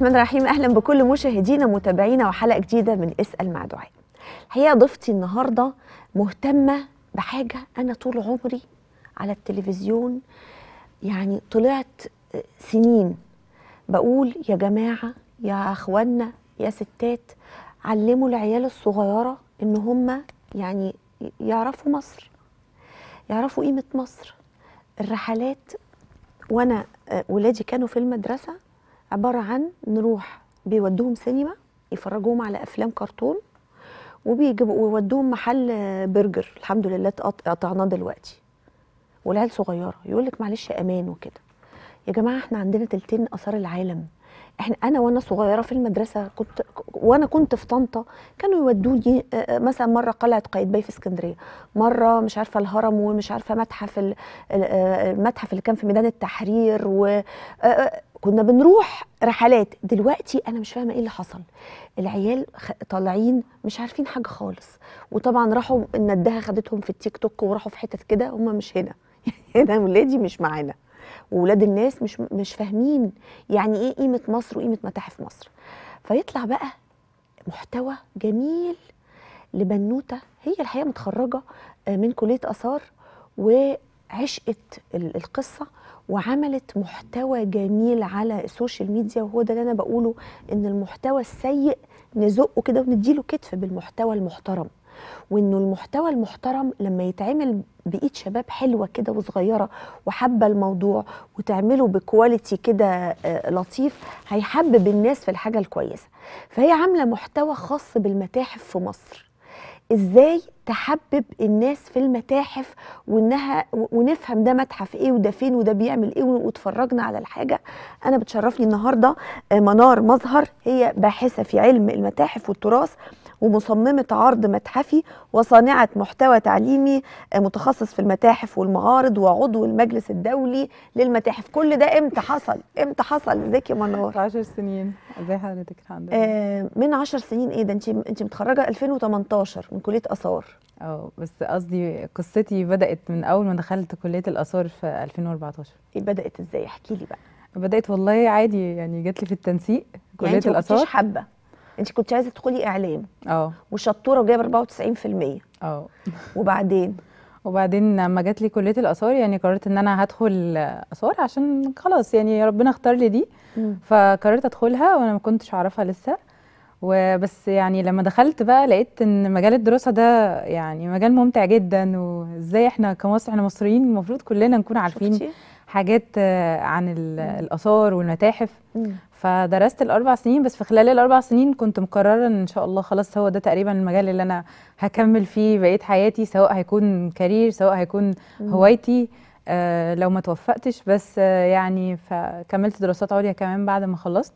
الرحمن الرحيم اهلا بكل مشاهدينا متابعينا وحلقه جديده من اسال مع دعاء الحقيقه ضيفتي النهارده مهتمه بحاجه انا طول عمري على التلفزيون يعني طلعت سنين بقول يا جماعه يا اخوانا يا ستات علموا العيال الصغيره ان هم يعني يعرفوا مصر يعرفوا قيمه مصر الرحلات وانا ولادي كانوا في المدرسه عباره عن نروح بيودوهم سينما يفرجوهم على افلام كرتون وبيجيبوا ويودوهم محل برجر الحمد لله قطعناه دلوقتي والعيال صغيره يقول لك معلش امان وكده يا جماعه احنا عندنا تلتين اثار العالم احنا انا وانا صغيره في المدرسه كنت وانا كنت في طنطا كانوا يودوني مثلا مره قلعه قايتباي في اسكندريه مره مش عارفه الهرم ومش عارفه متحف المتحف اللي كان في ميدان التحرير و كنا بنروح رحلات دلوقتي انا مش فاهمه ايه اللي حصل العيال طالعين مش عارفين حاجه خالص وطبعا راحوا الندها خدتهم في التيك توك وراحوا في حتت كده هم مش هنا هنا ولادي مش معانا وولاد الناس مش مش فاهمين يعني ايه قيمه مصر وقيمه متاحف مصر فيطلع بقى محتوى جميل لبنوته هي الحقيقه متخرجه آه، من كليه اثار وعشقت القصه وعملت محتوى جميل على السوشيال ميديا وهو ده اللي انا بقوله ان المحتوى السيء نزقه كده ونديله كتف بالمحتوى المحترم وانه المحتوى المحترم لما يتعمل بايد شباب حلوه كده وصغيره وحابه الموضوع وتعمله بكواليتي كده آه، لطيف هيحبب الناس في الحاجه الكويسه فهي عامله محتوى خاص بالمتاحف في مصر ازاي تحبب الناس في المتاحف وانها ونفهم ده متحف ايه وده فين وده بيعمل ايه واتفرجنا على الحاجه انا بتشرفني النهارده آه، منار مظهر هي باحثه في علم المتاحف والتراث ومصممة عرض متحفي وصانعة محتوى تعليمي آه، متخصص في المتاحف والمعارض وعضو المجلس الدولي للمتاحف كل ده امتى حصل امتى حصل ازيك يا منور 10 سنين ازي حضرتك الحمد لله من 10 سنين ايه ده انت انت متخرجه 2018 من كليه اثار اه بس قصدي قصتي بدات من اول ما دخلت كليه الاثار في 2014 ايه بدات ازاي احكي لي بقى بدات والله عادي يعني جات لي في التنسيق يعني كليه يعني الاثار حابه انت كنت عايزه تدخلي اعلام اه وشطوره وجايبه 94% اه وبعدين وبعدين لما جات لي كليه الاثار يعني قررت ان انا هدخل اثار عشان خلاص يعني ربنا اختار لي دي فقررت ادخلها وانا ما كنتش اعرفها لسه وبس يعني لما دخلت بقى لقيت ان مجال الدراسه ده يعني مجال ممتع جدا وازاي احنا كمصر احنا مصريين المفروض كلنا نكون عارفين شفتي؟ حاجات آه، عن الاثار والمتاحف فدرست الاربع سنين بس في خلال الاربع سنين كنت مقرره ان شاء الله خلاص هو ده تقريبا المجال اللي انا هكمل فيه بقيه حياتي سواء هيكون كارير سواء هيكون هوايتي آه لو ما توفقتش بس آه يعني فكملت دراسات عليا كمان بعد ما خلصت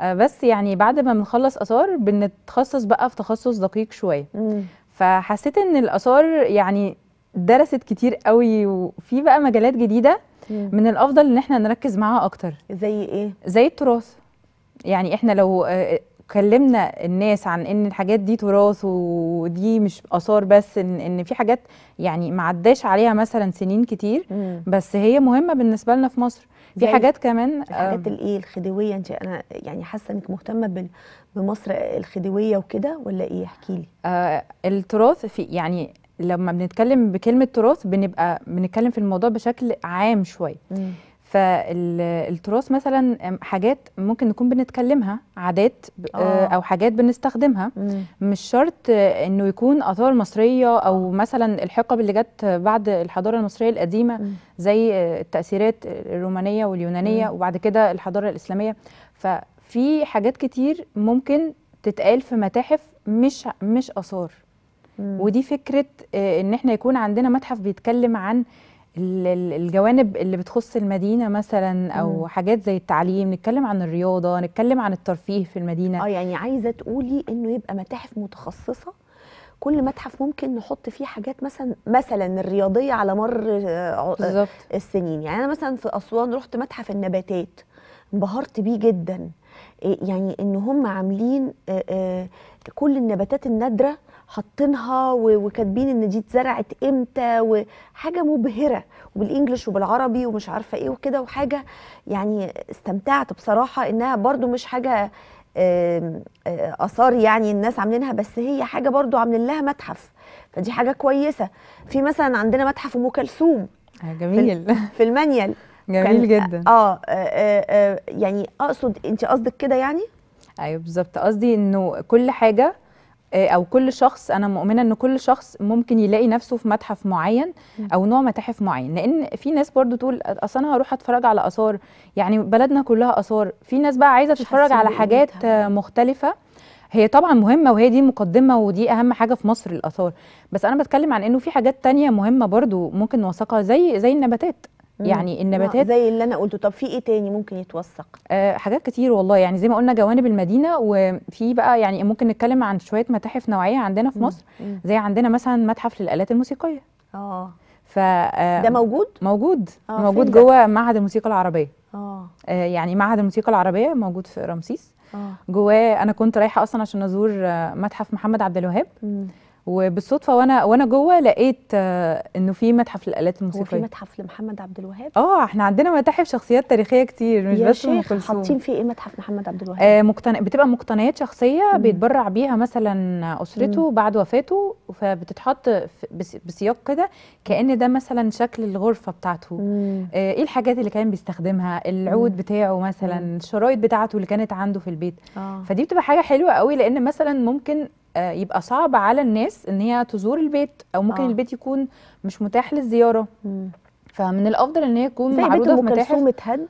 آه بس يعني بعد ما بنخلص اثار بنتخصص بقى في تخصص دقيق شويه فحسيت ان الاثار يعني درست كتير قوي وفي بقى مجالات جديده من الافضل ان احنا نركز معاها اكتر زي ايه زي التراث يعني احنا لو آه، كلمنا الناس عن ان الحاجات دي تراث ودي مش اثار بس ان, إن في حاجات يعني ما عداش عليها مثلا سنين كتير بس هي مهمه بالنسبه لنا في مصر في حاجات كمان الحاجات الايه الخديويه انت انا يعني حاسه انك مهتمه بمصر الخديويه وكده ولا ايه احكي لي آه التراث في يعني لما بنتكلم بكلمه تراث بنبقى بنتكلم في الموضوع بشكل عام شويه فالتراث مثلا حاجات ممكن نكون بنتكلمها عادات آه. آه. او حاجات بنستخدمها مم. مش شرط انه يكون اثار مصريه او آه. مثلا الحقب اللي جت بعد الحضاره المصريه القديمه مم. زي آه، التاثيرات الرومانيه واليونانيه مم. وبعد كده الحضاره الاسلاميه ففي حاجات كتير ممكن تتقال في متاحف مش مش اثار مم. ودي فكره آه، ان احنا يكون عندنا متحف بيتكلم عن الجوانب اللي بتخص المدينه مثلا او مم. حاجات زي التعليم نتكلم عن الرياضه نتكلم عن الترفيه في المدينه اه يعني عايزه تقولي انه يبقى متاحف متخصصه كل متحف ممكن نحط فيه حاجات مثلا مثلا الرياضيه على مر آه، آه، بالزبط. السنين يعني انا مثلا في اسوان رحت متحف النباتات انبهرت بيه جدا إيه، يعني ان هم عاملين كل النباتات النادره حاطينها وكاتبين ان دي اتزرعت امتى وحاجه مبهره وبالانجلش وبالعربي ومش عارفه ايه وكده وحاجه يعني استمتعت بصراحه انها برضو مش حاجه آه، اثار يعني الناس عاملينها بس هي حاجه برضو عاملين لها متحف فدي حاجه كويسه في مثلا عندنا متحف ام كلثوم آه، جميل في المانيال جميل آه، جدا آه, آه, آه, يعني اقصد انت قصدك كده يعني ايوه بالظبط قصدي انه كل حاجه آه، او كل شخص انا مؤمنه ان كل شخص ممكن يلاقي نفسه في متحف معين او نوع متاحف معين لان في ناس برضو تقول اصل انا هروح اتفرج على اثار يعني بلدنا كلها اثار في ناس بقى عايزه تتفرج على حاجات مختلفه هي طبعا مهمه وهي دي مقدمه ودي اهم حاجه في مصر الاثار بس انا بتكلم عن انه في حاجات تانية مهمه برضو ممكن نوثقها زي زي النباتات يعني النباتات زي اللي انا قلته طب في ايه تاني ممكن يتوثق آه حاجات كتير والله يعني زي ما قلنا جوانب المدينه وفي بقى يعني ممكن نتكلم عن شويه متاحف نوعيه عندنا في مصر مم. زي عندنا مثلا متحف للالات الموسيقيه اه ف آه، ده موجود موجود آه موجود جوه معهد الموسيقى العربيه آه. آه يعني معهد الموسيقى العربيه موجود في رمسيس آه. جواه انا كنت رايحه اصلا عشان ازور آه، متحف محمد عبد الوهاب وبالصدفه وانا وانا جوه لقيت آه، انه في متحف للالات الموسيقيه وفي متحف لمحمد عبد الوهاب اه احنا عندنا متاحف شخصيات تاريخيه كتير مش بس ام كلثوم حاطين فيه ايه متحف محمد عبد الوهاب آه مقتن... بتبقى مقتنيات شخصيه مم. بيتبرع بيها مثلا اسرته مم. بعد وفاته فبتتحط بسياق كده كان ده مثلا شكل الغرفه بتاعته آه ايه الحاجات اللي كان بيستخدمها العود مم. بتاعه مثلا الشرايط بتاعته اللي كانت عنده في البيت آه. فدي بتبقى حاجه حلوه قوي لان مثلا ممكن آه، يبقى صعب على الناس ان هي تزور البيت او ممكن آه. البيت يكون مش متاح للزياره مم. فمن الافضل ان هي تكون معروضه في متاحف متهد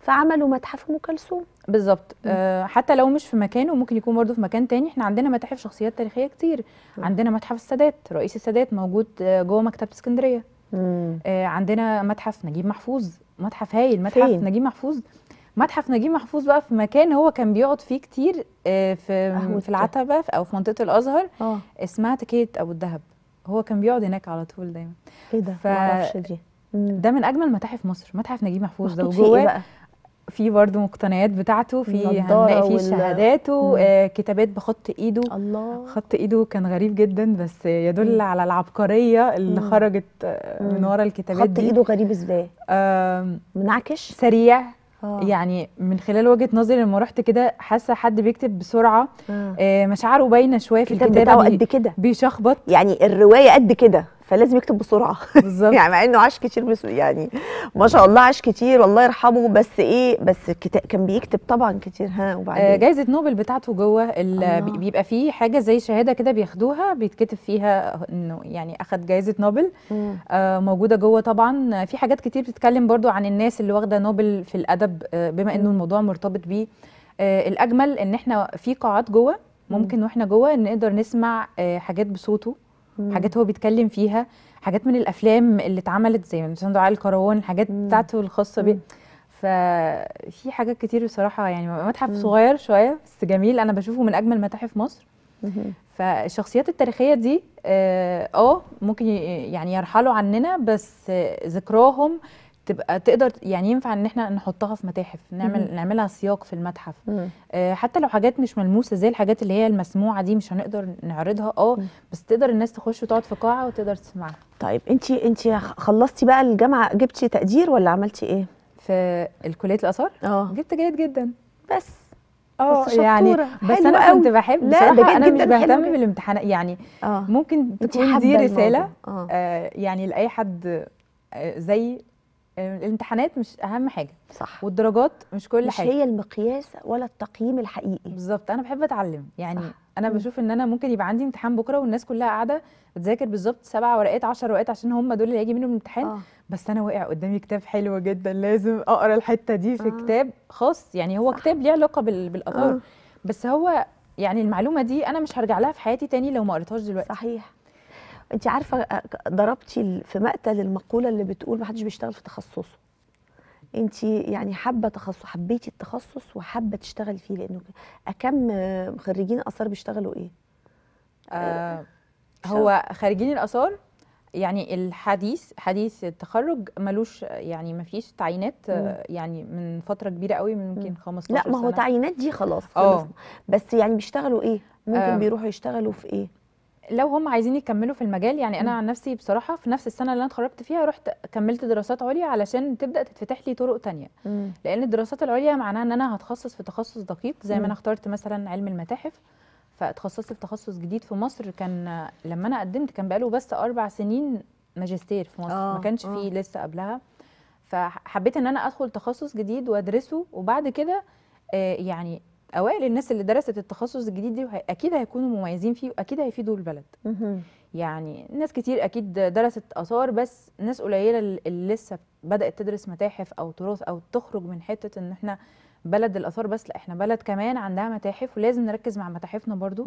فعملوا متحف ام كلثوم بالظبط آه حتى لو مش في مكانه ممكن يكون برضه في مكان تاني احنا عندنا متاحف شخصيات تاريخيه كتير مم. عندنا متحف السادات رئيس السادات موجود آه، جوه مكتبه اسكندريه آه عندنا متحف نجيب محفوظ متحف هايل متحف فين؟ نجيب محفوظ متحف نجيب محفوظ بقى في مكان هو كان بيقعد فيه كتير آه، في في العتبه او في منطقه الازهر اه اسمها تكيت ابو الدهب هو كان بيقعد هناك على طول دايما ايه ده ف... دي ده من اجمل متاحف مصر متحف نجيب محفوظ ده وجواه إيه في برضه مقتنيات بتاعته في هنلاقي فيه شهاداته آه كتابات بخط ايده الله خط ايده كان غريب جدا بس يدل مم. على العبقريه اللي مم. خرجت آه، مم. من ورا الكتابات خط دي خط ايده غريب ازاي؟ آه منعكش سريع آه. يعني من خلال وجهه نظري لما رحت كده حاسه حد بيكتب بسرعه آه, آه، مشاعره باينه شويه في الكتاب قد كده بيشخبط يعني الروايه قد كده فلازم يكتب بسرعه بالظبط يعني مع انه عاش كتير بس يعني ما شاء الله عاش كتير والله يرحمه بس ايه بس كان بيكتب طبعا كتير ها وبعدين آه جائزه نوبل بتاعته جوه آه. بيبقى فيه حاجه زي شهاده كده بياخدوها بيتكتب فيها انه يعني اخذ جائزه نوبل آه موجوده جوه طبعا في حاجات كتير بتتكلم برضو عن الناس اللي واخده نوبل في الادب آه بما انه الموضوع مرتبط بيه آه الاجمل ان احنا في قاعات جوه ممكن واحنا جوه نقدر نسمع آه حاجات بصوته مم. حاجات هو بيتكلم فيها حاجات من الافلام اللي اتعملت زي مثلا دعاء الكروان الحاجات مم. بتاعته الخاصه بيه ففي حاجات كتير بصراحه يعني متحف مم. صغير شويه بس جميل انا بشوفه من اجمل متاحف مصر فالشخصيات التاريخيه دي اه, آه، ممكن يعني يرحلوا عننا بس ذكراهم تبقى تقدر يعني ينفع ان احنا نحطها في متاحف نعمل مم. نعملها سياق في المتحف آه حتى لو حاجات مش ملموسه زي الحاجات اللي هي المسموعه دي مش هنقدر نعرضها اه بس تقدر الناس تخش وتقعد في قاعه وتقدر تسمعها طيب انت انت خلصتي بقى الجامعه جبتي تقدير ولا عملتي ايه في الكليه الاثار اه جبت جيد جدا بس اه يعني بس انا كنت بحب لا بصراحه انا مش بهتم بالامتحانات يعني أوه. ممكن تكون دي رساله آه. آه يعني لاي حد آه، زي الامتحانات مش اهم حاجه صح والدرجات مش كل مش حاجه مش هي المقياس ولا التقييم الحقيقي بالظبط انا بحب اتعلم يعني صح. انا م. بشوف ان انا ممكن يبقى عندي امتحان بكره والناس كلها قاعده بتذاكر بالظبط سبع ورقات 10 ورقات عشان هم دول اللي هيجي منهم الامتحان آه. بس انا واقع قدامي كتاب حلو جدا لازم اقرا الحته دي في آه. كتاب خاص يعني هو صح. كتاب ليه علاقه بال... بالاثار آه. بس هو يعني المعلومه دي انا مش هرجع لها في حياتي تاني لو ما قريتهاش دلوقتي صحيح انت عارفه ضربتي في مقتل المقوله اللي بتقول ما حدش بيشتغل في تخصصه انت يعني حابه تخصص حبيتي التخصص وحابه تشتغل فيه لانه كم خريجين اثار بيشتغلوا ايه آه, آه، هو خريجين الاثار يعني الحديث حديث التخرج ملوش يعني ما فيش تعيينات يعني من فتره كبيره قوي من يمكن 15 لا ما هو تعيينات دي خلاص آه. بس يعني بيشتغلوا ايه ممكن آه بيروحوا يشتغلوا في ايه لو هم عايزين يكملوا في المجال يعني انا عن نفسي بصراحه في نفس السنه اللي انا اتخرجت فيها رحت كملت دراسات عليا علشان تبدا تتفتح لي طرق ثانيه لان الدراسات العليا معناها ان انا هتخصص في تخصص دقيق زي ما انا اخترت مثلا علم المتاحف فاتخصصت في تخصص جديد في مصر كان لما انا قدمت كان بقاله بس اربع سنين ماجستير في مصر آه، ما كانش آه. في لسه قبلها فحبيت ان انا ادخل تخصص جديد وادرسه وبعد كده آه، يعني اوائل الناس اللي درست التخصص الجديد دي اكيد هيكونوا مميزين فيه واكيد هيفيدوا البلد يعني ناس كتير اكيد درست اثار بس ناس قليله اللي لسه بدات تدرس متاحف او تراث او تخرج من حته ان احنا بلد الاثار بس لا احنا بلد كمان عندها متاحف ولازم نركز مع متاحفنا برضو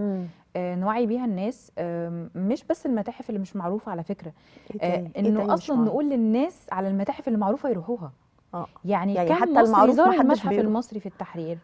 آه نوعي بيها الناس آه مش بس المتاحف اللي مش معروفه على فكره إيه آه إيه انه إيه اصلا نقول للناس على المتاحف اللي معروفه يروحوها آه. يعني, يعني كم حتى المعروف المصري زار المتحف المصري في التحرير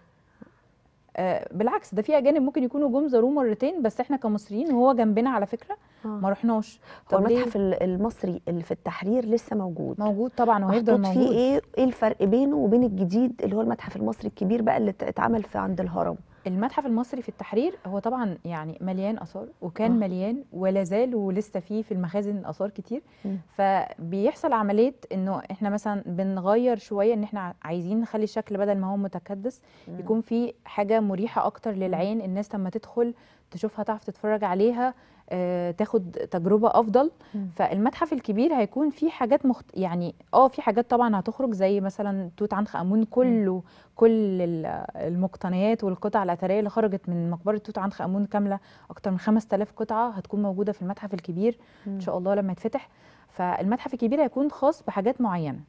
آه، بالعكس ده في اجانب ممكن يكونوا جم زاروه مرتين بس احنا كمصريين وهو جنبنا على فكره آه. ما رحناش هو المتحف المصري اللي في التحرير لسه موجود موجود طبعا وهيفضل موجود فيه ايه ايه الفرق بينه وبين الجديد اللي هو المتحف المصري الكبير بقى اللي اتعمل في عند الهرم المتحف المصري في التحرير هو طبعا يعني مليان اثار وكان أوه. مليان ولا زال ولسه فيه في المخازن اثار كتير م. فبيحصل عمليه انه احنا مثلا بنغير شويه ان احنا عايزين نخلي الشكل بدل ما هو متكدس م. يكون فيه حاجه مريحه اكتر للعين الناس لما تدخل تشوفها تعرف تتفرج عليها آه، تاخد تجربه افضل م. فالمتحف الكبير هيكون فيه حاجات مخت... يعني اه في حاجات طبعا هتخرج زي مثلا توت عنخ امون كله م. كل المقتنيات والقطع الاثريه اللي خرجت من مقبره توت عنخ امون كامله اكتر من 5000 قطعه هتكون موجوده في المتحف الكبير م. ان شاء الله لما يتفتح فالمتحف الكبير هيكون خاص بحاجات معينه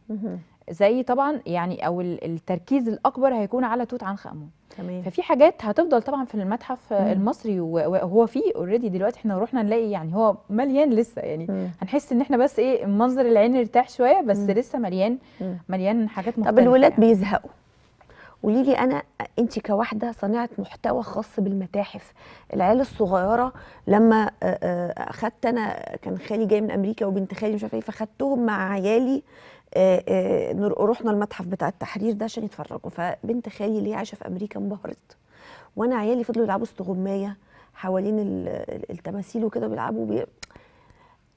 زي طبعا يعني او التركيز الاكبر هيكون على توت عنخ امون تمام ففي حاجات هتفضل طبعا في المتحف مم. المصري وهو فيه اوريدي دلوقتي احنا رحنا نلاقي يعني هو مليان لسه يعني مم. هنحس ان احنا بس ايه منظر العين ارتاح شويه بس مم. لسه مليان مم. مليان حاجات مختلفه طب الولاد يعني. بيزهقوا قولي لي انا انت كواحده صانعه محتوى خاص بالمتاحف العيال الصغيره لما آه، آه، اخذت انا كان خالي جاي من امريكا وبنت خالي مش عارفه ايه فاخدتهم مع عيالي آه، آه، رحنا المتحف بتاع التحرير ده عشان يتفرجوا فبنت خالي اللي هي عايشه في امريكا انبهرت وانا عيالي فضلوا يلعبوا استغمايه حوالين التماثيل وكده بيلعبوا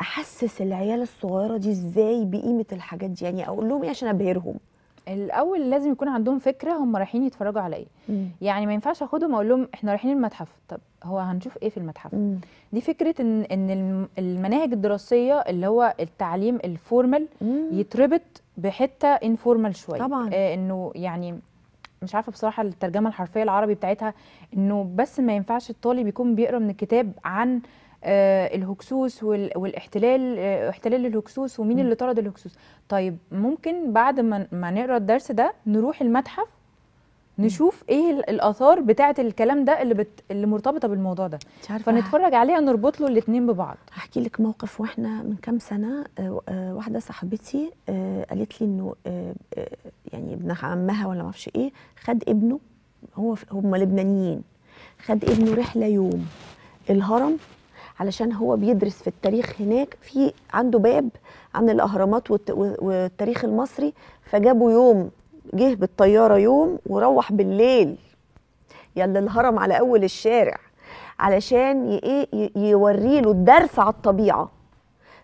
احسس العيال الصغيره دي ازاي بقيمه الحاجات دي يعني اقول لهم ايه عشان ابهرهم الاول لازم يكون عندهم فكره هم رايحين يتفرجوا على ايه يعني ما ينفعش اخدهم اقول لهم احنا رايحين المتحف طب هو هنشوف ايه في المتحف مم. دي فكره ان ان المناهج الدراسيه اللي هو التعليم الفورمال يتربط بحته انفورمال شويه طبعا آه انه يعني مش عارفه بصراحه الترجمه الحرفيه العربي بتاعتها انه بس ما ينفعش الطالب يكون بيقرا من الكتاب عن آه، الهكسوس والاحتلال آه، احتلال الهكسوس ومين اللي طرد الهكسوس طيب ممكن بعد ما, ما نقرا الدرس ده نروح المتحف نشوف ايه الاثار بتاعه الكلام ده اللي بت... اللي مرتبطه بالموضوع ده فنتفرج عليها نربط له الاثنين ببعض هحكي لك موقف واحنا من كام سنه آه، واحده صاحبتي قالت لي انه يعني ابن عمها ولا ما اعرفش ايه خد ابنه هو هم لبنانيين خد ابنه رحله يوم الهرم علشان هو بيدرس في التاريخ هناك في عنده باب عن الاهرامات والتاريخ المصري فجابوا يوم جه بالطياره يوم وروح بالليل يلا الهرم على اول الشارع علشان ايه يوري له الدرس على الطبيعه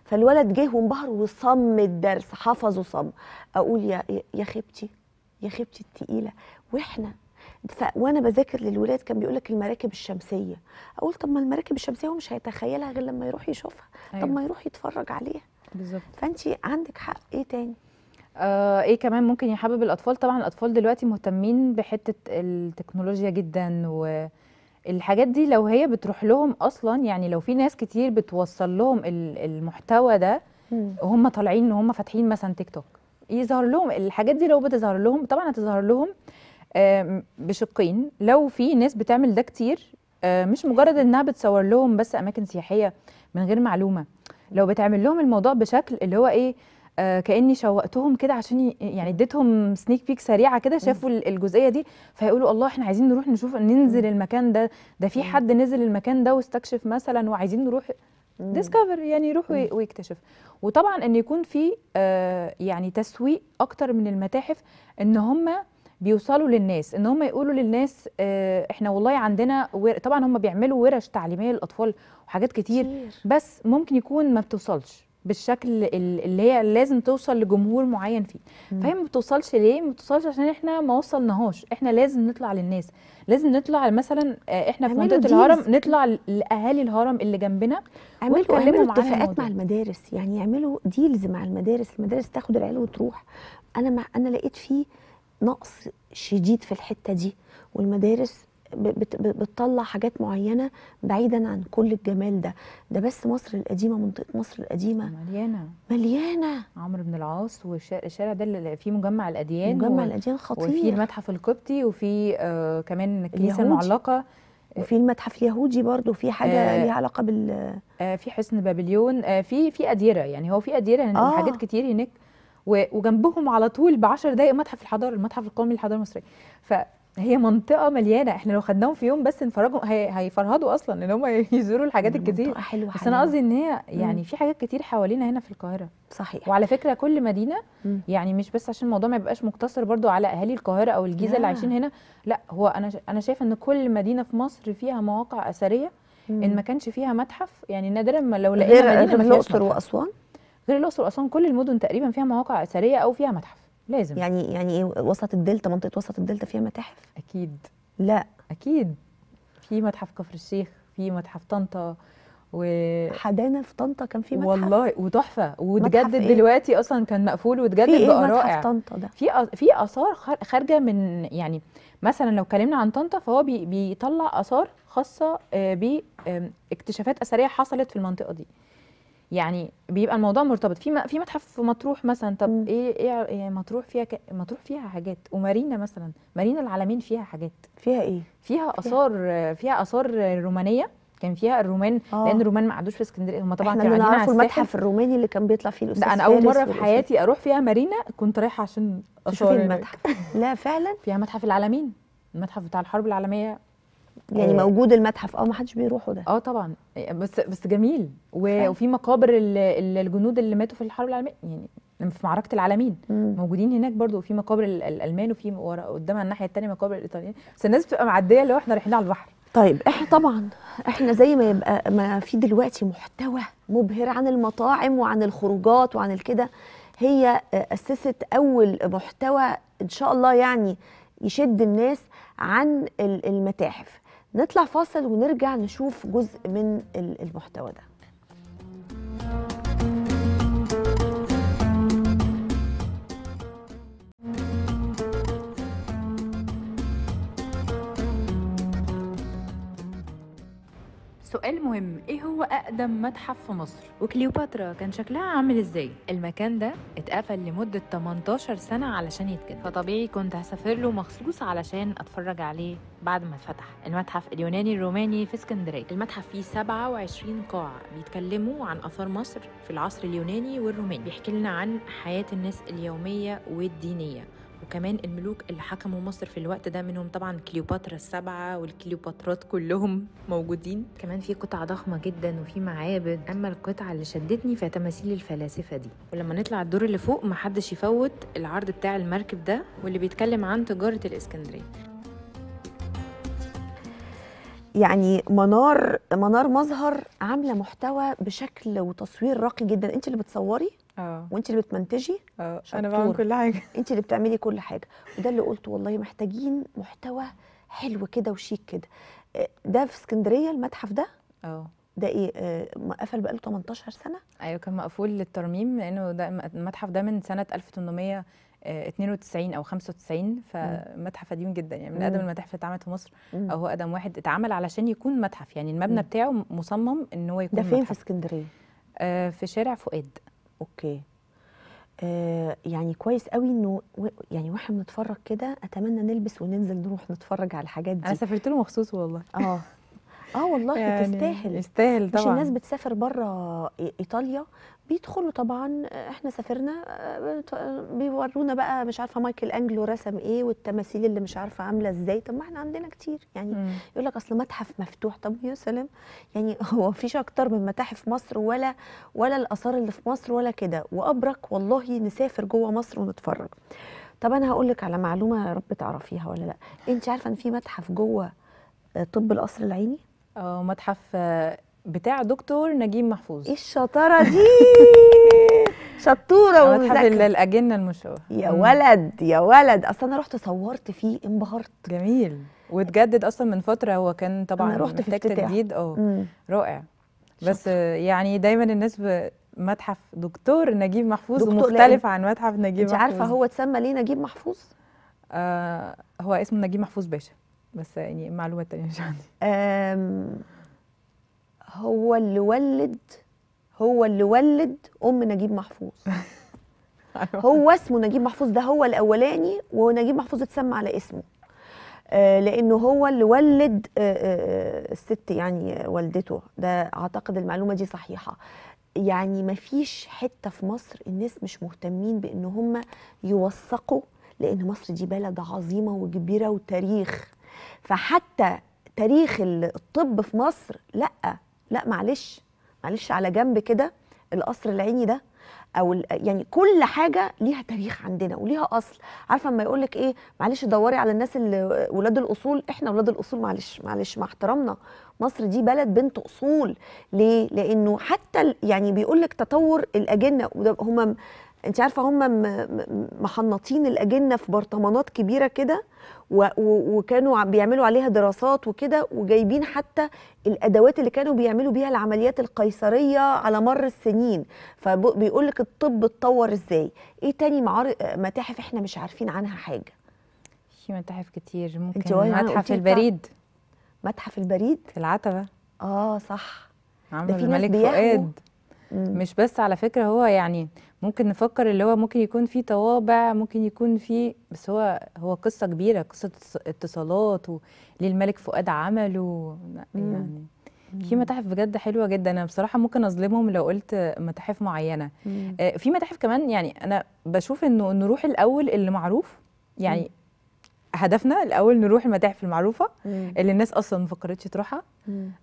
فالولد جه وانبهر وصم الدرس حفظه صم اقول يا يا خيبتي يا خيبتي التقيله واحنا وانا بذاكر للولاد كان بيقول لك المراكب الشمسيه اقول طب ما المراكب الشمسيه هو مش هيتخيلها غير لما يروح يشوفها أيوة. طب ما يروح يتفرج عليها بالظبط فانت عندك حق ايه تاني آه ايه كمان ممكن يحبب الاطفال طبعا الاطفال دلوقتي مهتمين بحته التكنولوجيا جدا والحاجات دي لو هي بتروح لهم اصلا يعني لو في ناس كتير بتوصل لهم المحتوى ده وهم طالعين ان هم فاتحين مثلا تيك توك يظهر لهم الحاجات دي لو بتظهر لهم طبعا هتظهر لهم بشقين لو في ناس بتعمل ده كتير آه، مش مجرد انها بتصور لهم بس اماكن سياحيه من غير معلومه لو بتعمل لهم الموضوع بشكل اللي هو ايه آه، كاني شوقتهم كده عشان يعني اديتهم سنيك بيك سريعه كده شافوا الجزئيه دي فيقولوا الله احنا عايزين نروح نشوف ننزل المكان ده ده في حد نزل المكان ده واستكشف مثلا وعايزين نروح ديسكفر يعني يروح ويكتشف وطبعا ان يكون في آه، يعني تسويق اكتر من المتاحف ان هم بيوصلوا للناس ان هم يقولوا للناس آه، احنا والله عندنا ور... طبعا هم بيعملوا ورش تعليميه للاطفال وحاجات كتير, كتير بس ممكن يكون ما بتوصلش بالشكل اللي هي لازم توصل لجمهور معين فيه فهي ما بتوصلش ليه ما بتوصلش عشان احنا ما وصلناهاش احنا لازم نطلع للناس لازم نطلع مثلا آه، احنا في منطقه الهرم نطلع لاهالي الهرم اللي جنبنا اعملوا اعملوا اتفاقات مع المدارس يعني يعملوا ديلز مع المدارس المدارس تاخد العيال وتروح انا مع انا لقيت فيه نقص شديد في الحته دي والمدارس بتطلع حاجات معينه بعيدا عن كل الجمال ده ده بس مصر القديمه منطقه مصر القديمه مليانه مليانه عمرو بن العاص والشارع ده اللي فيه مجمع الاديان مجمع و... الاديان خطير وفي المتحف القبطي وفي آه كمان الكنيسه المعلقه وفي المتحف اليهودي برضو في حاجه آه ليها علاقه بال آه في حصن بابليون آه في في اديره يعني هو في اديره آه حاجات كتير هناك وجنبهم على طول ب 10 دقائق متحف الحضاره المتحف القومي للحضاره المصريه فهي منطقه مليانه احنا لو خدناهم في يوم بس نفرجهم هي هيفرهدوا اصلا ان هم يزوروا الحاجات الكتير حلوة بس انا قصدي ان هي يعني في حاجات كتير حوالينا هنا في القاهره صحيح وعلى فكره كل مدينه مم. يعني مش بس عشان الموضوع ما يبقاش مقتصر برضو على اهالي القاهره او الجيزه اللي عايشين هنا لا هو انا انا شايفه ان كل مدينه في مصر فيها مواقع اثريه مم. ان ما كانش فيها متحف يعني نادرا ما لو لقينا مدينه ما الاقصر واسوان غير الاقصر واسوان كل المدن تقريبا فيها مواقع اثريه او فيها متحف لازم يعني يعني ايه وسط الدلتا منطقه وسط الدلتا فيها متاحف اكيد لا اكيد في متحف كفر الشيخ في متحف طنطا و حدانا في طنطا كان في متحف والله وتحفه وتجدد إيه؟ دلوقتي اصلا كان مقفول وتجدد إيه بقى إيه رائع في طنطا ده في في اثار خارجه من يعني مثلا لو اتكلمنا عن طنطا فهو بي بيطلع اثار خاصه آه، باكتشافات اثريه حصلت في المنطقه دي يعني بيبقى الموضوع مرتبط في في متحف في مطروح مثلا طب م. إيه،, ايه ايه مطروح فيها ك... مطروح فيها حاجات ومارينا مثلا مارينا العالمين فيها حاجات فيها ايه فيها اثار فيها اثار رومانيه كان فيها الرومان آه. لان الرومان ما عادوش في اسكندريه هم طبعا كانوا قاعدين على المتحف الروماني اللي كان بيطلع فيه الاستاذ انا اول مره في حياتي اروح فيها مارينا كنت رايحه عشان اثار المتحف لا فعلا فيها متحف العالمين المتحف بتاع الحرب العالميه يعني آه. موجود المتحف اه ما حدش بيروحه ده اه طبعا آه، بس بس جميل و... وفي مقابر الجنود اللي ماتوا في الحرب العالميه يعني في معركه العالمين مم. موجودين هناك برضو وفي مقابر الالمان وفي قدامها الناحيه الثانيه مقابر الايطاليين بس الناس بتبقى معديه لو احنا رايحين على البحر طيب احنا طبعا احنا زي ما يبقى ما في دلوقتي محتوى مبهر عن المطاعم وعن الخروجات وعن الكده هي اسست اول محتوى ان شاء الله يعني يشد الناس عن المتاحف نطلع فاصل ونرجع نشوف جزء من المحتوى ده سؤال مهم ايه هو اقدم متحف في مصر وكليوباترا كان شكلها عامل ازاي المكان ده اتقفل لمده 18 سنه علشان يتجدد فطبيعي كنت هسافر له مخصوص علشان اتفرج عليه بعد ما اتفتح المتحف اليوناني الروماني في اسكندريه المتحف فيه 27 قاعه بيتكلموا عن اثار مصر في العصر اليوناني والروماني بيحكي لنا عن حياه الناس اليوميه والدينيه وكمان الملوك اللي حكموا مصر في الوقت ده منهم طبعا كليوباترا السبعة والكليوباترات كلهم موجودين كمان في قطع ضخمة جدا وفي معابد أما القطعة اللي شدتني فتماثيل الفلاسفة دي ولما نطلع الدور اللي فوق محدش يفوت العرض بتاع المركب ده واللي بيتكلم عن تجارة الإسكندرية يعني منار منار مظهر عامله محتوى بشكل وتصوير راقي جدا انت اللي بتصوري أوه. وانت اللي بتمنتجي اه انا بعمل كل حاجه انت اللي بتعملي كل حاجه وده اللي قلته والله محتاجين محتوى حلو كده وشيك كده آه، ده في اسكندريه المتحف ده اه ده ايه آه، قفل بقاله 18 سنه ايوه كان مقفول للترميم لانه ده المتحف ده من سنه 1892 آه، او 95 فمتحف قديم جدا يعني من اقدم المتاحف اللي اتعملت في مصر او هو اقدم واحد اتعمل علشان يكون متحف يعني المبنى بتاعه مصمم ان هو يكون ده فين متحف. في اسكندريه آه في شارع فؤاد اوكي آه يعني كويس قوي انه يعني واحنا بنتفرج كده اتمنى نلبس وننزل نروح نتفرج على الحاجات دي انا سافرت له مخصوص والله اه اه والله يعني تستاهل يستاهل طبعا مش الناس بتسافر بره ايطاليا بيدخلوا طبعا آه، احنا سافرنا آه، بيورونا بقى مش عارفه مايكل انجلو رسم ايه والتماثيل اللي مش عارفه عامله ازاي طب ما احنا عندنا كتير يعني يقول لك اصل متحف مفتوح طب يا سلام يعني هو فيش اكتر من متاحف مصر ولا ولا الاثار اللي في مصر ولا كده وابرك والله نسافر جوه مصر ونتفرج طب انا هقول لك على معلومه يا رب تعرفيها ولا لا انت عارفه ان في متحف جوه آه، طب القصر العيني اه متحف بتاع دكتور نجيب محفوظ ايه الشطاره دي شطوره ومتحف الاجنه المشوهه يا ولد يا ولد اصل انا رحت صورت فيه انبهرت جميل واتجدد اصلا من فتره هو كان طبعا أنا رحت في تجديد اه رائع بس شطر. يعني دايما الناس ب... متحف دكتور نجيب محفوظ دكتور مختلف عن متحف نجيب محفوظ انت عارفه هو اتسمى ليه نجيب محفوظ آه هو اسمه نجيب محفوظ باشا بس يعني معلومه تانية مش عندي هو اللي ولد هو اللي ولد ام نجيب محفوظ هو اسمه نجيب محفوظ ده هو الاولاني ونجيب محفوظ اتسمى على اسمه أه، لانه هو اللي ولد أه، أه، الست يعني والدته ده اعتقد المعلومه دي صحيحه يعني ما فيش حته في مصر الناس مش مهتمين بان هم يوثقوا لان مصر دي بلد عظيمه وكبيره وتاريخ فحتى تاريخ الطب في مصر لا لا معلش معلش على جنب كده القصر العيني ده او يعني كل حاجه ليها تاريخ عندنا وليها اصل عارفه لما يقول لك ايه معلش دوري على الناس اللي ولاد الاصول احنا ولاد الاصول معلش معلش مع احترامنا مصر دي بلد بنت اصول ليه لانه حتى يعني بيقول لك تطور الاجنه هم انت عارفه هم محنطين الاجنه في برطمانات كبيره كده وكانوا بيعملوا عليها دراسات وكده وجايبين حتى الادوات اللي كانوا بيعملوا بيها العمليات القيصريه على مر السنين فبيقول لك الطب اتطور ازاي ايه تاني متاحف احنا مش عارفين عنها حاجه في متاحف كتير ممكن متحف البريد متحف البريد في العتبه اه صح عمل الملك فؤاد مش بس على فكره هو يعني ممكن نفكر اللي هو ممكن يكون في طوابع ممكن يكون في بس هو هو قصه كبيره قصه اتصالات الملك فؤاد عمله يعني في متاحف بجد حلوه جدا انا بصراحه ممكن اظلمهم لو قلت متاحف معينه مم. آه، في متاحف كمان يعني انا بشوف انه نروح الاول اللي معروف يعني هدفنا الاول نروح المتاحف المعروفه مم. اللي الناس اصلا ما فكرتش تروحها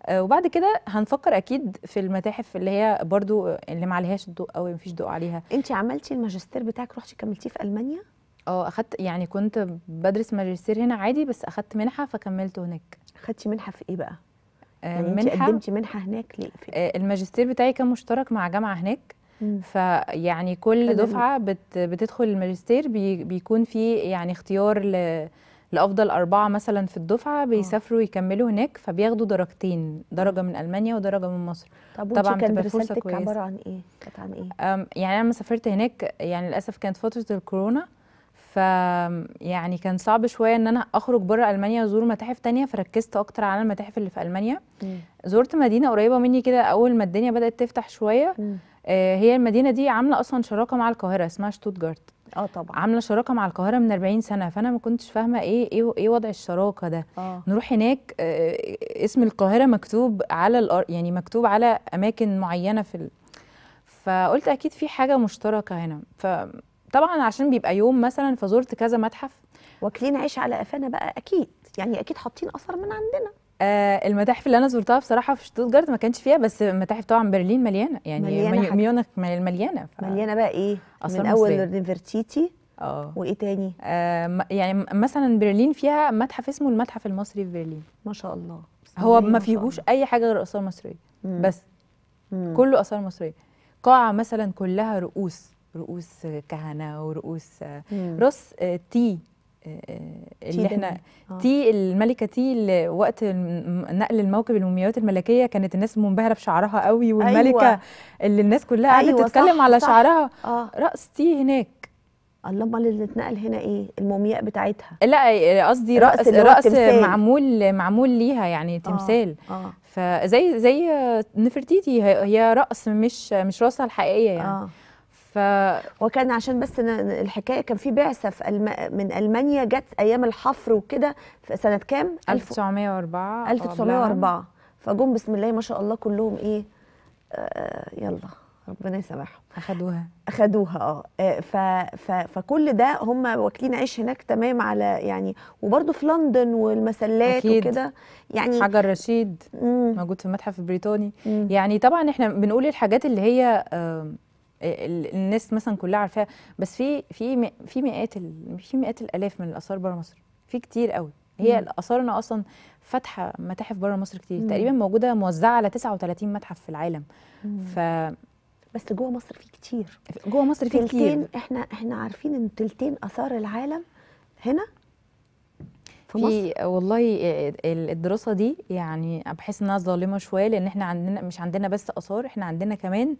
آه وبعد كده هنفكر اكيد في المتاحف اللي هي برضو اللي ما عليهاش الضوء قوي ما فيش ضوء عليها انت عملتي الماجستير بتاعك رحتي كملتيه في المانيا اه اخدت يعني كنت بدرس ماجستير هنا عادي بس اخدت منحه فكملته هناك اخدتي منحه في ايه بقى آه، يعني منحه قدمتي منحه هناك ليه آه، الماجستير بتاعي كان مشترك مع جامعه هناك فيعني كل دفعه بت بتدخل الماجستير بي بيكون في يعني اختيار ل لافضل اربعه مثلا في الدفعه آه. بيسافروا يكملوا هناك فبياخدوا درجتين درجه من المانيا ودرجه من مصر طب طبعا كانت رسالتك عباره عن ايه كانت عن ايه يعني انا لما سافرت هناك يعني للاسف كانت فتره الكورونا ف يعني كان صعب شويه ان انا اخرج بره المانيا وازور متاحف تانية فركزت اكتر على المتاحف اللي في المانيا م. زرت مدينه قريبه مني كده اول ما الدنيا بدات تفتح شويه م. آه، هي المدينه دي عامله اصلا شراكه مع القاهره اسمها شتوتجارت اه طبعا عامله شراكه مع القاهره من 40 سنه فانا ما كنتش فاهمه ايه ايه ايه وضع الشراكه ده آه. نروح هناك آه، اسم القاهره مكتوب على الأر... يعني مكتوب على اماكن معينه في ال... فقلت اكيد في حاجه مشتركه هنا فطبعا عشان بيبقى يوم مثلا فزرت كذا متحف واكلين عيش على قفانا بقى اكيد يعني اكيد حاطين اثر من عندنا آه المتاحف اللي انا زرتها بصراحه في شتوتجارت ما كانش فيها بس متاحف طبعا برلين مليانه يعني مليانة ميونخ مليانه ف... مليانه بقى ايه من اول نفرتيتي اه وايه تاني آه يعني مثلا برلين فيها متحف اسمه المتحف المصري في برلين ما شاء الله هو ما فيهوش اي حاجه غير اثار مصريه بس مم. كله اثار مصريه قاعه مثلا كلها رؤوس رؤوس كهنه ورؤوس مم. راس آه، تي آه، اللي احنا آه. تي الملكه تي وقت نقل الموكب المومياوات الملكيه كانت الناس منبهره بشعرها قوي والملكه أيوة. اللي الناس كلها قاعده أيوة تتكلم صح على صح شعرها آه. راس تي هناك اللهم اللي اتنقل هنا ايه المومياء بتاعتها لا آه، قصدي راس راس معمول معمول ليها يعني آه، تمثال آه. آه. فزي زي نفرتيتي هي راس مش مش راسها الحقيقيه يعني آه. وكان عشان بس الحكايه كان في بعثه في ألم... من المانيا جت ايام الحفر وكده في سنه كام 1904 1904 فجم بسم الله ما شاء الله كلهم ايه آه, آه، يلا ربنا يسامحهم اخدوها اخدوها آه. اه ف ف فكل ده هم واكلين عيش هناك تمام على يعني وبرده في لندن والمسلات وكده يعني حجر رشيد مم. موجود في المتحف البريطاني مم. يعني طبعا احنا بنقول الحاجات اللي هي آه الناس مثلا كلها عارفاها بس في في في مئات في مئات الالاف من الاثار بره مصر في كتير قوي هي اثارنا اصلا فاتحه متاحف بره مصر كتير مم. تقريبا موجوده موزعه على 39 متحف في العالم مم. ف بس جوه مصر في كتير جوه مصر في كتير احنا احنا عارفين ان تلتين اثار العالم هنا في مصر؟ والله الدراسه دي يعني بحس انها ظالمه شويه لان احنا عندنا مش عندنا بس اثار احنا عندنا كمان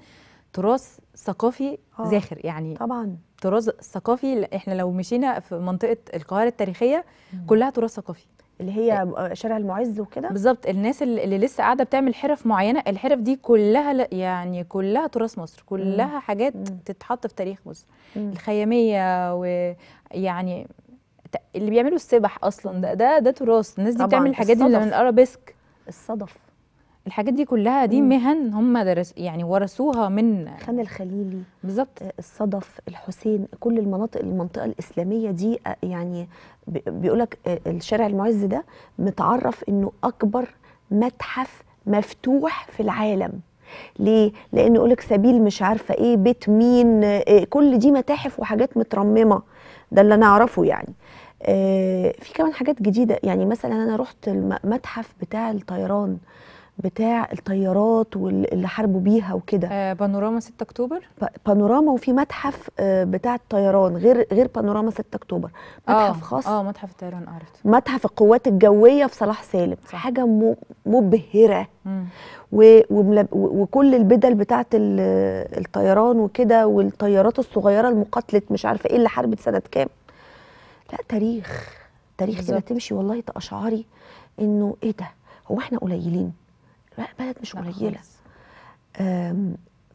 تراث ثقافي آه. زاخر يعني طبعا تراث ثقافي احنا لو مشينا في منطقه القاهره التاريخيه مم. كلها تراث ثقافي اللي هي آه، شارع المعز وكده بالظبط الناس اللي لسه قاعده بتعمل حرف معينه الحرف دي كلها يعني كلها تراث مصر كلها مم. حاجات مم. تتحط في تاريخ مصر مم. الخياميه ويعني اللي بيعملوا السبح اصلا ده ده ده تراث الناس دي بتعمل الحاجات دي من الارابيسك الصدف الحاجات دي كلها دي مهن هم درس يعني ورثوها من خان الخليلي بالظبط آه، الصدف الحسين كل المناطق المنطقه الاسلاميه دي آه، يعني بيقول لك آه، الشارع المعز ده متعرف انه اكبر متحف مفتوح في العالم ليه؟ لأن لك سبيل مش عارفة إيه بيت مين إيه كل دي متاحف وحاجات مترممة ده اللي أنا أعرفه يعني آه في كمان حاجات جديدة يعني مثلا أنا رحت المتحف بتاع الطيران بتاع الطيارات واللي حاربوا بيها وكده آه بانوراما 6 اكتوبر بانوراما وفي متحف آه بتاع الطيران غير غير بانوراما 6 اكتوبر متحف آه خاص اه متحف الطيران آه، عرفت متحف القوات الجويه في صلاح سالم صح. حاجه مبهره و... وكل البدل بتاعه الطيران وكده والطيارات الصغيره المقاتله مش عارفه ايه اللي حاربت سنه كام لا تاريخ تاريخ كده تمشي والله تقشعري انه ايه ده هو احنا قليلين بلد مش قليله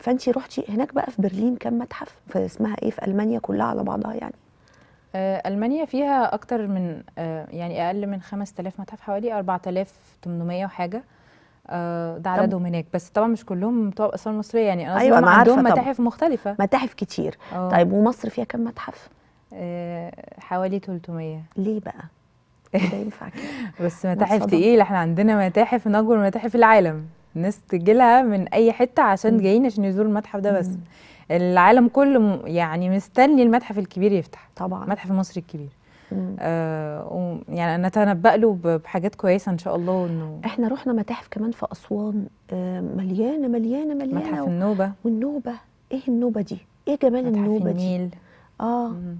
فانت رحتي هناك بقى في برلين كم متحف في اسمها ايه في المانيا كلها على بعضها يعني آه، المانيا فيها اكتر من آه، يعني اقل من 5000 متحف حوالي 4800 وحاجه آه، ده عددهم هناك بس طبعا مش كلهم بتوع الاثار المصريه يعني انا أيوة أنا عندهم متاحف مختلفه متاحف كتير أوه. طيب ومصر فيها كم متحف حوالي 300 ليه بقى كده ينفع كده بس متاحف تقيل احنا عندنا متاحف من اكبر متاحف العالم الناس تجيلها من اي حته عشان جايين عشان يزوروا المتحف ده بس العالم كله يعني مستني المتحف الكبير يفتح طبعا المتحف المصري الكبير آه يعني نتنبأ له بحاجات كويسه ان شاء الله انه احنا رحنا متاحف كمان في اسوان آه مليانه مليانه مليانه متحف النوبه والنوبه ايه النوبه دي ايه جمال النوبه النيل. دي اه مم.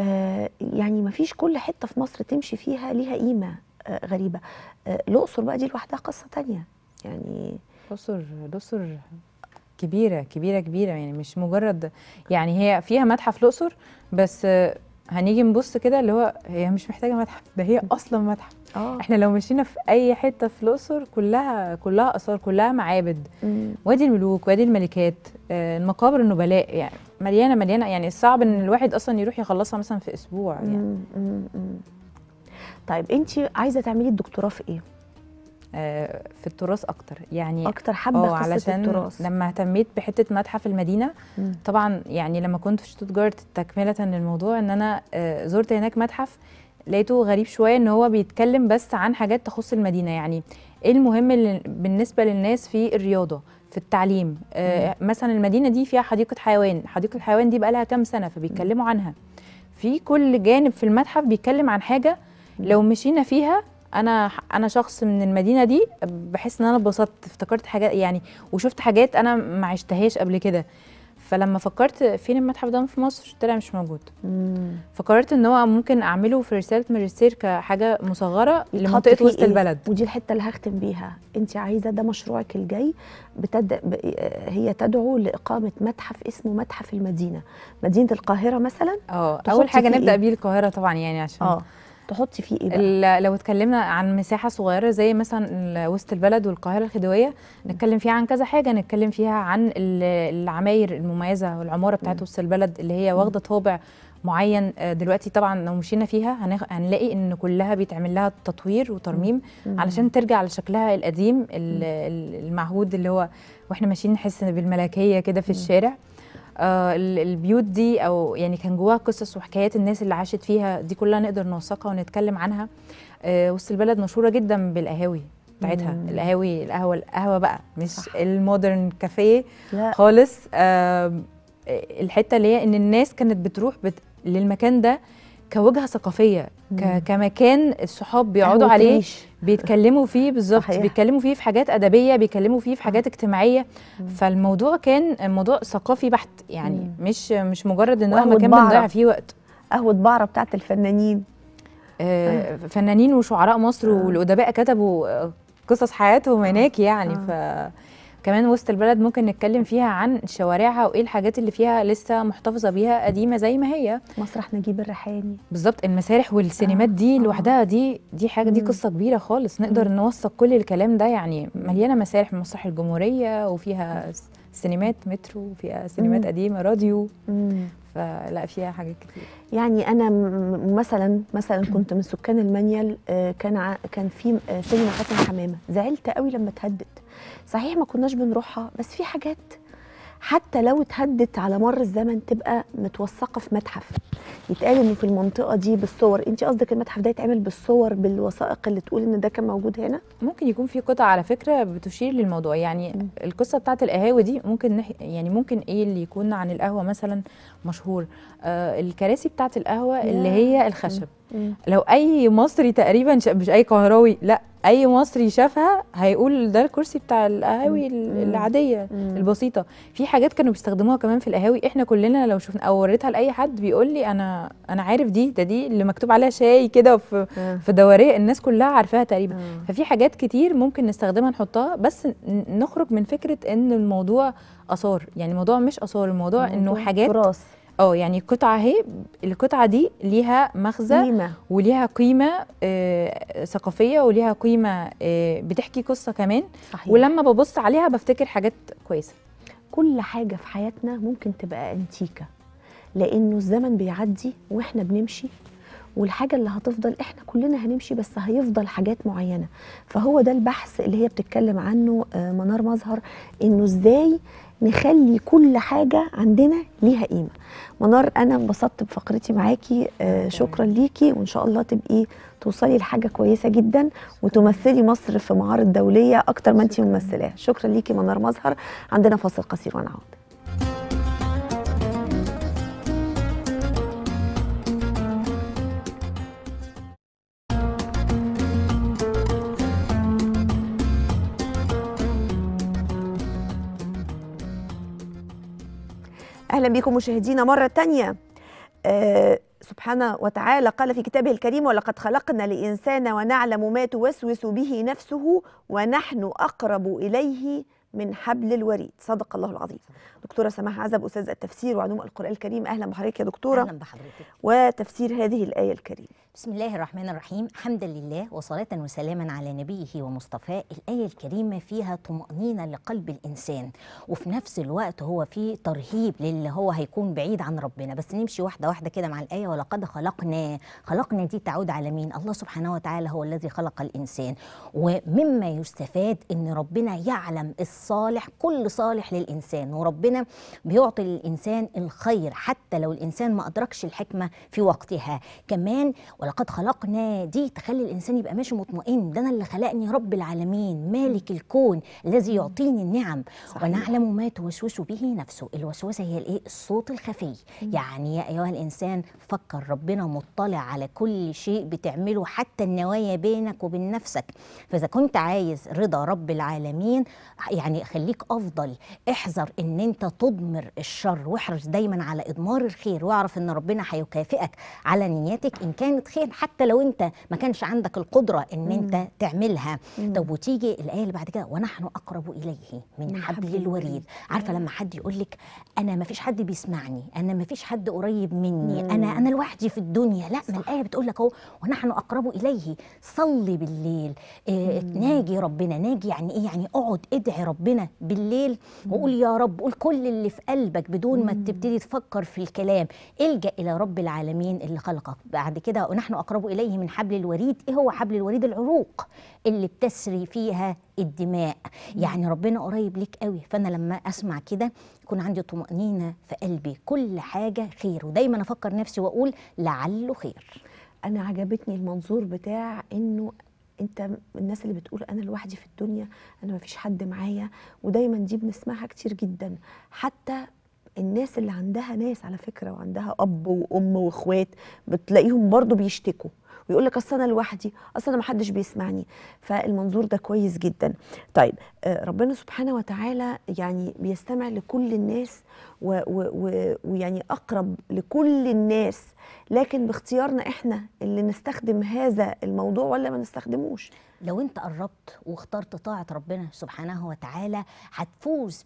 آه، يعني ما فيش كل حته في مصر تمشي فيها ليها قيمه آه، غريبه آه، الاقصر بقى دي لوحدها قصه تانية يعني الاقصر الاقصر كبيره كبيره كبيره يعني مش مجرد يعني هي فيها متحف الاقصر بس هنيجي نبص كده اللي هو هي مش محتاجه متحف ده هي اصلا متحف أوه. احنا لو مشينا في اي حته في الاقصر كلها كلها اثار كلها معابد مم. وادي الملوك وادي الملكات المقابر النبلاء يعني مليانه مليانه يعني صعب ان الواحد اصلا يروح يخلصها مثلا في اسبوع يعني مم. مم. طيب انت عايزه تعملي الدكتوراه في ايه آه، في التراث اكتر يعني اكتر حبه آه، قصه علشان التراث لما اهتميت بحته متحف المدينه مم. طبعا يعني لما كنت في شتوتجارت تكمله للموضوع ان انا آه، زرت هناك متحف لقيته غريب شويه ان هو بيتكلم بس عن حاجات تخص المدينه يعني ايه المهم بالنسبه للناس في الرياضه في التعليم آه، مثلا المدينه دي فيها حديقه حيوان حديقه الحيوان دي بقى لها كام سنه فبيتكلموا عنها في كل جانب في المتحف بيتكلم عن حاجه لو مشينا فيها انا انا شخص من المدينه دي بحس ان انا اتبسطت افتكرت حاجات يعني وشفت حاجات انا ما عشتهاش قبل كده فلما فكرت فين المتحف ده في مصر طلع مش موجود فقررت ان هو ممكن اعمله في رساله ماجستير كحاجه مصغره لمنطقه وسط إيه؟ البلد ودي الحته اللي هختم بيها انت عايزه ده مشروعك الجاي بتد... ب... هي تدعو لاقامه متحف اسمه متحف المدينه مدينه القاهره مثلا اه اول حاجه نبدا إيه؟ بيه القاهره طبعا يعني عشان آه. تحطي فيه ايه لو اتكلمنا عن مساحه صغيره زي مثلا وسط البلد والقاهره الخديويه نتكلم فيها عن كذا حاجه نتكلم فيها عن العماير المميزه والعماره بتاعت وسط البلد اللي هي واخده طابع معين آه، دلوقتي طبعا لو مشينا فيها هنلاقي ان كلها بيتعمل لها تطوير وترميم علشان ترجع لشكلها القديم المعهود اللي هو واحنا ماشيين نحس بالملكيه كده في الشارع آه، البيوت دي او يعني كان جواها قصص وحكايات الناس اللي عاشت فيها دي كلها نقدر نوثقها ونتكلم عنها آه، وسط البلد مشهوره جدا بالقهاوي بتاعتها القهاوي القهوه القهوه بقى مش المودرن كافيه لا. خالص آه الحته اللي هي ان الناس كانت بتروح بت... للمكان ده كوجهه ثقافيه ك... كمكان الصحاب بيقعدوا عليه بيتكلموا فيه بالظبط بيتكلموا فيه في حاجات ادبيه بيتكلموا فيه في حاجات اجتماعيه مم. فالموضوع كان موضوع ثقافي بحت يعني مم. مش مش مجرد ان هو مكان بنضيع فيه وقت قهوه بعره بتاعت الفنانين آه, آه. فنانين وشعراء مصر آه. والادباء كتبوا آه، قصص حياتهم آه. هناك يعني آه. ف كمان وسط البلد ممكن نتكلم فيها عن شوارعها وايه الحاجات اللي فيها لسه محتفظه بيها قديمه زي ما هي مسرح نجيب الريحاني بالظبط المسارح والسينمات آه، دي آه. لوحدها دي دي حاجه دي قصه كبيره خالص نقدر مم. نوثق كل الكلام ده يعني مليانه مسارح من مسرح الجمهوريه وفيها سينمات مترو وفيها سينمات مم. قديمه راديو فلا فيها حاجات كتير يعني انا مثلا مثلا كنت من سكان المنيل آه، كان كان في آه، سينما حسن حمامه زعلت قوي لما تهدد صحيح ما كناش بنروحها بس في حاجات حتى لو اتهدت على مر الزمن تبقى متوثقه في متحف يتقال انه في المنطقه دي بالصور انت قصدك المتحف ده يتعمل بالصور بالوثائق اللي تقول ان ده كان موجود هنا ممكن يكون في قطع على فكره بتشير للموضوع يعني م. القصه بتاعه القهاوي دي ممكن نح... يعني ممكن ايه اللي يكون عن القهوه مثلا مشهور آه الكراسي بتاعه القهوه اللي هي الخشب م. مم. لو اي مصري تقريبا مش اي قهراوي لا اي مصري شافها هيقول ده الكرسي بتاع القهاوي العاديه مم. البسيطه في حاجات كانوا بيستخدموها كمان في القهاوي احنا كلنا لو شفنا او وريتها لاي حد بيقول لي انا انا عارف دي ده دي اللي مكتوب عليها شاي كده في مم. في دواريه الناس كلها عارفاها تقريبا مم. ففي حاجات كتير ممكن نستخدمها نحطها بس نخرج من فكره ان الموضوع اثار يعني الموضوع مش اثار الموضوع انه حاجات تراث اه يعني القطعه اهي القطعه دي ليها مغزى قيمة. وليها قيمه آه ثقافيه وليها قيمه آه بتحكي قصه كمان صحيح. ولما ببص عليها بفتكر حاجات كويسه كل حاجه في حياتنا ممكن تبقى انتيكه لانه الزمن بيعدي واحنا بنمشي والحاجه اللي هتفضل احنا كلنا هنمشي بس هيفضل حاجات معينه فهو ده البحث اللي هي بتتكلم عنه آه، منار مظهر انه ازاي نخلي كل حاجه عندنا ليها قيمه منار انا انبسطت بفقرتي معاكي آه شكرا ليكي وان شاء الله تبقي توصلي لحاجه كويسه جدا وتمثلي مصر في معارض دوليه اكتر ما انت ممثلاها شكرا ليكي منار مظهر عندنا فاصل قصير ونعود أهلا بكم مشاهدينا مرة تانية آه سبحانه وتعالى قال في كتابه الكريم ولقد خلقنا الإنسان ونعلم ما توسوس به نفسه ونحن أقرب إليه من حبل الوريد صدق الله العظيم دكتورة سماح عزب أستاذ التفسير وعلوم القرآن الكريم أهلا بحضرتك يا دكتورة أهلا بحضرتك وتفسير هذه الآية الكريمة بسم الله الرحمن الرحيم حمدا لله وصلاة وسلاما على نبيه ومصطفاه الآية الكريمة فيها طمأنينة لقلب الإنسان وفي نفس الوقت هو فيه ترهيب للي هو هيكون بعيد عن ربنا بس نمشي واحدة واحدة كده مع الآية ولقد خلقنا خلقنا دي تعود على مين الله سبحانه وتعالى هو الذي خلق الإنسان ومما يستفاد إن ربنا يعلم الصالح كل صالح للإنسان وربنا بيعطي للإنسان الخير حتى لو الإنسان ما أدركش الحكمة في وقتها كمان ولقد خلقنا دي تخلي الانسان يبقى ماشي مطمئن ده انا اللي خلقني رب العالمين مالك الكون الذي يعطيني النعم صحيح. ونعلم ما توسوس به نفسه الوسوسه هي الايه الصوت الخفي يعني يا ايها الانسان فكر ربنا مطلع على كل شيء بتعمله حتى النوايا بينك وبين نفسك فاذا كنت عايز رضا رب العالمين يعني خليك افضل احذر ان انت تضمر الشر واحرص دايما على اضمار الخير واعرف ان ربنا هيكافئك على نياتك ان كانت خير حتى لو انت ما كانش عندك القدره ان انت مم. تعملها مم. طب وتيجي الايه اللي بعد كده ونحن اقرب اليه من حبل الوريد عارفه لما حد يقول لك انا ما فيش حد بيسمعني انا ما فيش حد قريب مني مم. انا انا لوحدي في الدنيا لا ما الايه بتقول لك اهو ونحن اقرب اليه صلي بالليل إيه ناجي ربنا ناجي يعني ايه يعني اقعد ادعي ربنا بالليل وقول يا رب قول كل اللي في قلبك بدون ما تبتدي تفكر في الكلام الجا الى رب العالمين اللي خلقك بعد كده ونحن أقرب إليه من حبل الوريد إيه هو حبل الوريد العروق اللي بتسري فيها الدماء يعني ربنا قريب ليك قوي فأنا لما أسمع كده يكون عندي طمأنينة في قلبي كل حاجة خير ودايما أفكر نفسي وأقول لعله خير أنا عجبتني المنظور بتاع إنه انت الناس اللي بتقول انا لوحدي في الدنيا انا ما فيش حد معايا ودايما دي بنسمعها كتير جدا حتى الناس اللي عندها ناس على فكره وعندها اب وام واخوات بتلاقيهم برضو بيشتكوا ويقول لك اصل انا لوحدي اصل انا ما حدش بيسمعني فالمنظور ده كويس جدا طيب آه، ربنا سبحانه وتعالى يعني بيستمع لكل الناس ويعني اقرب لكل الناس لكن باختيارنا احنا اللي نستخدم هذا الموضوع ولا ما نستخدموش لو انت قربت واخترت طاعه ربنا سبحانه وتعالى هتفوز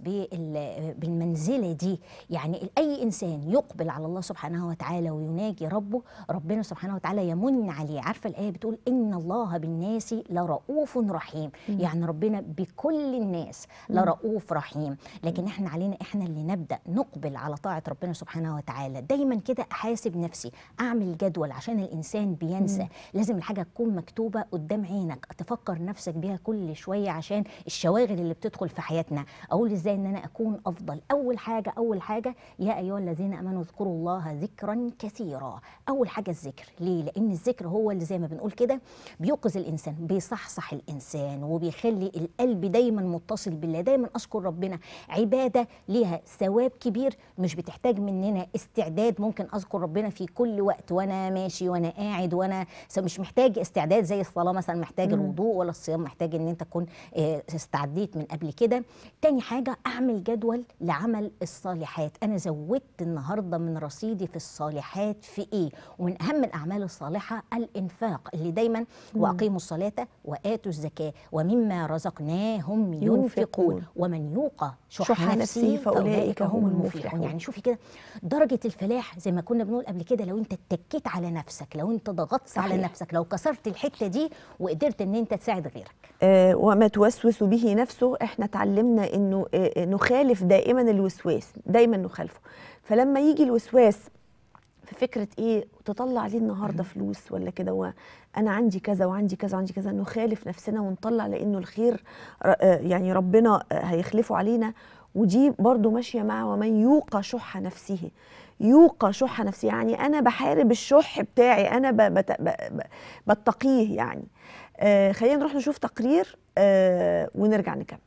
بالمنزله دي يعني اي انسان يقبل على الله سبحانه وتعالى ويناجي ربه ربنا سبحانه وتعالى يمن عليه عارفه الايه بتقول ان الله بالناس لرؤوف رحيم م. يعني ربنا بكل كل الناس لرؤوف رحيم لكن احنا علينا احنا اللي نبدا نقبل على طاعه ربنا سبحانه وتعالى دايما كده احاسب نفسي اعمل جدول عشان الانسان بينسى لازم الحاجه تكون مكتوبه قدام عينك تفكر نفسك بيها كل شويه عشان الشواغل اللي بتدخل في حياتنا اقول ازاي ان انا اكون افضل اول حاجه اول حاجه يا ايها الذين امنوا اذكروا الله ذكرا كثيرا اول حاجه الذكر ليه لان الذكر هو اللي زي ما بنقول كده بيوقظ الانسان بيصحصح الانسان وبيخلي القلب دايما دايما متصل بالله دايما اذكر ربنا عباده ليها ثواب كبير مش بتحتاج مننا استعداد ممكن اذكر ربنا في كل وقت وانا ماشي وانا قاعد وانا مش محتاج استعداد زي الصلاه مثلا محتاج الوضوء ولا الصيام محتاج ان انت تكون آه، استعديت من قبل كده تاني حاجه اعمل جدول لعمل الصالحات انا زودت النهارده من رصيدي في الصالحات في ايه ومن اهم الاعمال الصالحه الانفاق اللي دايما واقيموا الصلاه واتوا الزكاه ومما رزقناهم هم ينفقون ومن يوقى شح نفسه فأولئك هم المفلحون يعني شوفي كده درجة الفلاح زي ما كنا بنقول قبل كده لو أنت اتكيت على نفسك لو أنت ضغطت صحيح. على نفسك لو كسرت الحتة دي وقدرت أن أنت تساعد غيرك آه وما توسوس به نفسه احنا اتعلمنا أنه آه, آه، نخالف دائما الوسواس دايما نخالفه فلما يجي الوسواس فكره ايه تطلع ليه النهارده فلوس ولا كده انا عندي كذا وعندي كذا وعندي كذا نخالف نفسنا ونطلع لانه الخير آه، يعني ربنا آه، هيخلفه علينا ودي برضو ماشيه مع ومن يوقى شح نفسه يوقى شح نفسه يعني انا بحارب الشح بتاعي انا بتقيه يعني آه، خلينا نروح نشوف تقرير ونرجع نكمل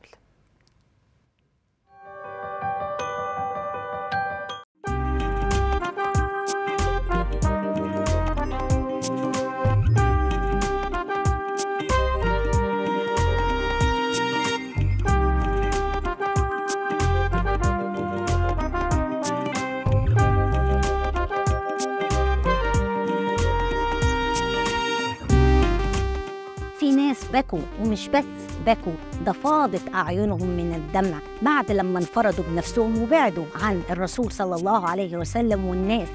بكوا ومش بس بكوا ده فاضت أعينهم من الدمع بعد لما انفردوا بنفسهم وبعدوا عن الرسول صلى الله عليه وسلم والناس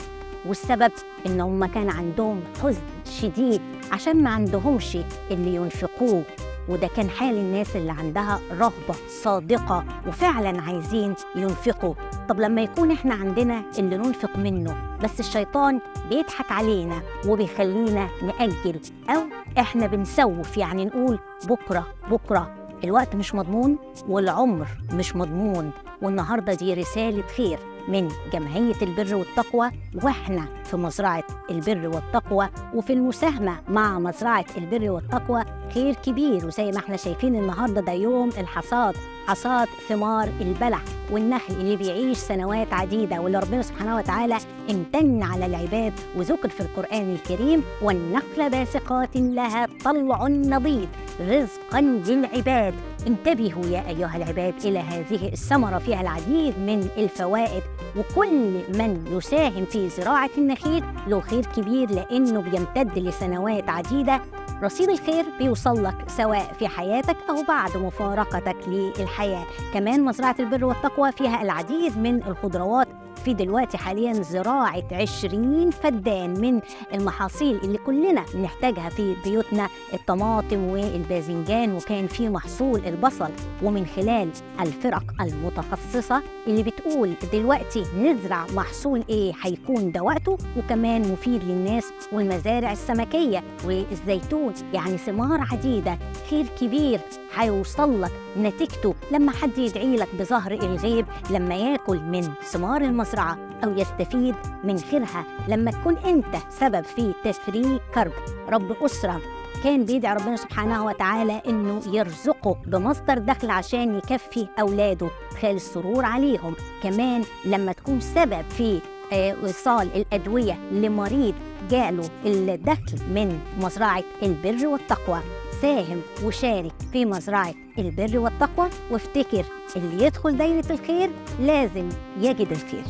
والسبب إن كان عندهم حزن شديد عشان ما عندهمش اللي ينفقوه وده كان حال الناس اللي عندها رغبة صادقة وفعلا عايزين ينفقوا طب لما يكون احنا عندنا اللي ننفق منه بس الشيطان بيضحك علينا وبيخلينا نأجل أو احنا بنسوف يعني نقول بكرة بكرة الوقت مش مضمون والعمر مش مضمون والنهارده دي رسالة خير من جمعية البر والتقوى واحنا في مزرعة البر والتقوى وفي المساهمة مع مزرعة البر والتقوى خير كبير وزي ما احنا شايفين النهارده ده يوم الحصاد حصاد ثمار البلح والنخل اللي بيعيش سنوات عديدة واللي ربنا سبحانه وتعالى امتن على العباد وذكر في القرآن الكريم والنخل باسقات لها طلع نضيد رزقا للعباد انتبهوا يا أيها العباد إلى هذه الثمرة فيها العديد من الفوائد وكل من يساهم في زراعة النخيل له خير كبير لأنه بيمتد لسنوات عديدة رصيد الخير بيوصل لك سواء في حياتك أو بعد مفارقتك للحياة كمان مزرعة البر والتقوى فيها العديد من الخضروات في دلوقتي حاليا زراعة 20 فدان من المحاصيل اللي كلنا بنحتاجها في بيوتنا الطماطم والباذنجان وكان في محصول البصل ومن خلال الفرق المتخصصة اللي بتقول دلوقتي نزرع محصول ايه هيكون وقته وكمان مفيد للناس والمزارع السمكية والزيتون يعني ثمار عديدة خير كبير هيوصل لك نتيجته لما حد يدعي لك بظهر الغيب لما ياكل من ثمار المزرعة أو يستفيد من خيرها لما تكون أنت سبب في تفريج كرب رب أسرة كان بيدعي ربنا سبحانه وتعالى انه يرزقه بمصدر دخل عشان يكفي اولاده خال السرور عليهم كمان لما تكون سبب في آه، وصال الادويه لمريض جاله الدخل من مزرعه البر والتقوى ساهم وشارك في مزرعة البر والتقوى وافتكر اللي يدخل دايرة الخير لازم يجد الخير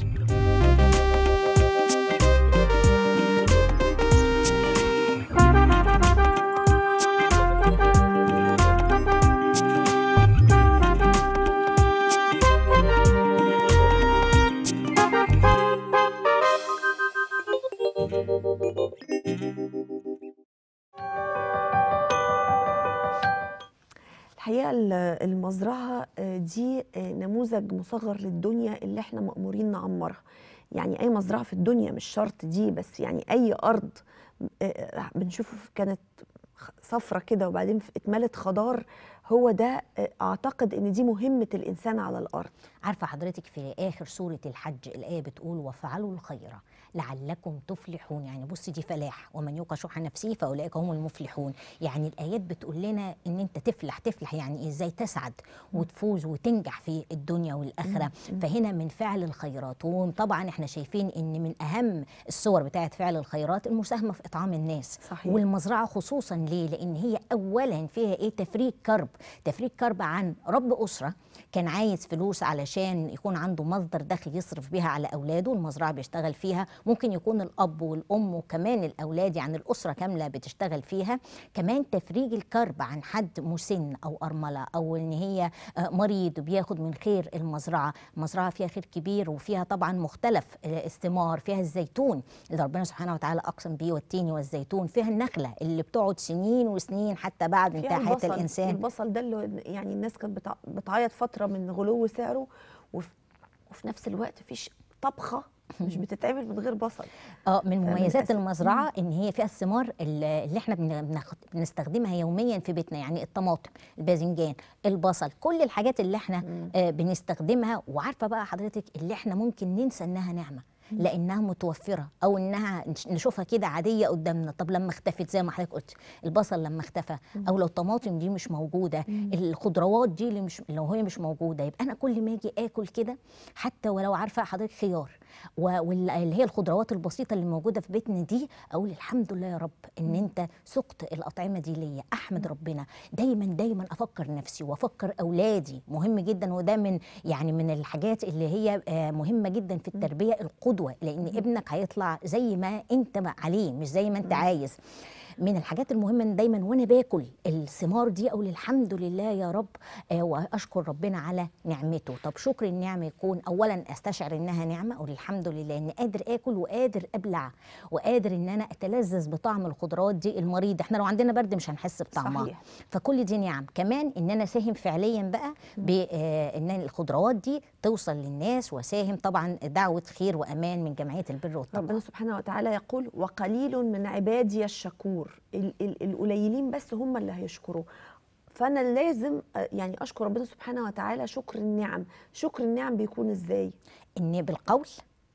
نموذج مصغر للدنيا اللي احنا مأمورين نعمرها يعني اي مزرعه في الدنيا مش شرط دي بس يعني اي ارض آه، آه، بنشوفه كانت صفرة كده وبعدين اتملت خضار هو ده آه، اعتقد ان دي مهمه الانسان على الارض عارفه حضرتك في اخر سوره الحج الايه بتقول وفعلوا الخير لعلكم تفلحون يعني بص دي فلاح ومن يوق شح نفسه فاولئك هم المفلحون يعني الايات بتقول لنا ان انت تفلح تفلح يعني إيه؟ ازاي تسعد وتفوز وتنجح في الدنيا والاخره فهنا من فعل الخيرات وطبعا احنا شايفين ان من اهم الصور بتاعه فعل الخيرات المساهمه في اطعام الناس صحيح. والمزرعه خصوصا ليه لان هي اولا فيها ايه تفريج كرب تفريج كرب عن رب اسره كان عايز فلوس علشان يكون عنده مصدر دخل يصرف بيها على أولاده المزرعة بيشتغل فيها ممكن يكون الأب والأم وكمان الأولاد يعني الأسرة كاملة بتشتغل فيها كمان تفريج الكرب عن حد مسن أو أرملة أو إن هي آه، مريض بياخد من خير المزرعة المزرعة فيها خير كبير وفيها طبعا مختلف الثمار آه، فيها الزيتون اللي ربنا سبحانه وتعالى أقسم بيه والتين والزيتون فيها النخلة اللي بتقعد سنين وسنين حتى بعد انتهاء حياه الإنسان البصل ده اللي يعني الناس كانت بتعيط فترة فتره من غلو سعره وفي, نفس الوقت فيش طبخه مش بتتعمل من غير بصل اه من مميزات المزرعه ان هي فيها الثمار اللي احنا بنستخدمها يوميا في بيتنا يعني الطماطم الباذنجان البصل كل الحاجات اللي احنا آه، بنستخدمها وعارفه بقى حضرتك اللي احنا ممكن ننسى انها نعمه لانها متوفره او انها نشوفها كده عاديه قدامنا طب لما اختفت زي ما حضرتك قلت البصل لما اختفى او لو الطماطم دي مش موجوده الخضروات دي اللي مش لو هي مش موجوده يبقى انا كل ما اجي اكل كده حتى ولو عارفه حضرتك خيار واللي هي الخضروات البسيطه اللي موجوده في بيتنا دي اقول الحمد لله يا رب ان انت سقت الاطعمه دي ليا احمد ربنا دايما دايما افكر نفسي وافكر اولادي مهم جدا وده من يعني من الحاجات اللي هي آه، مهمه جدا في التربيه القدوه لان ابنك هيطلع زي ما انت عليه مش زي ما انت عايز من الحاجات المهمه دايما وانا باكل الثمار دي اقول الحمد لله يا رب آه، واشكر ربنا على نعمته طب شكر النعمه يكون اولا استشعر انها نعمه اقول الحمد لله اني قادر اكل وقادر ابلع وقادر ان انا اتلذذ بطعم الخضروات دي المريض احنا لو عندنا برد مش هنحس بطعمها صحيح. فكل دي نعم كمان ان انا ساهم فعليا بقى بان آه، الخضروات دي توصل للناس وساهم طبعا دعوه خير وامان من جمعيه البر والتقوى ربنا سبحانه وتعالى يقول وقليل من عبادي الشكور مشكور القليلين بس هم اللي هيشكروا فانا لازم يعني اشكر ربنا سبحانه وتعالى شكر النعم شكر النعم بيكون ازاي ان بالقول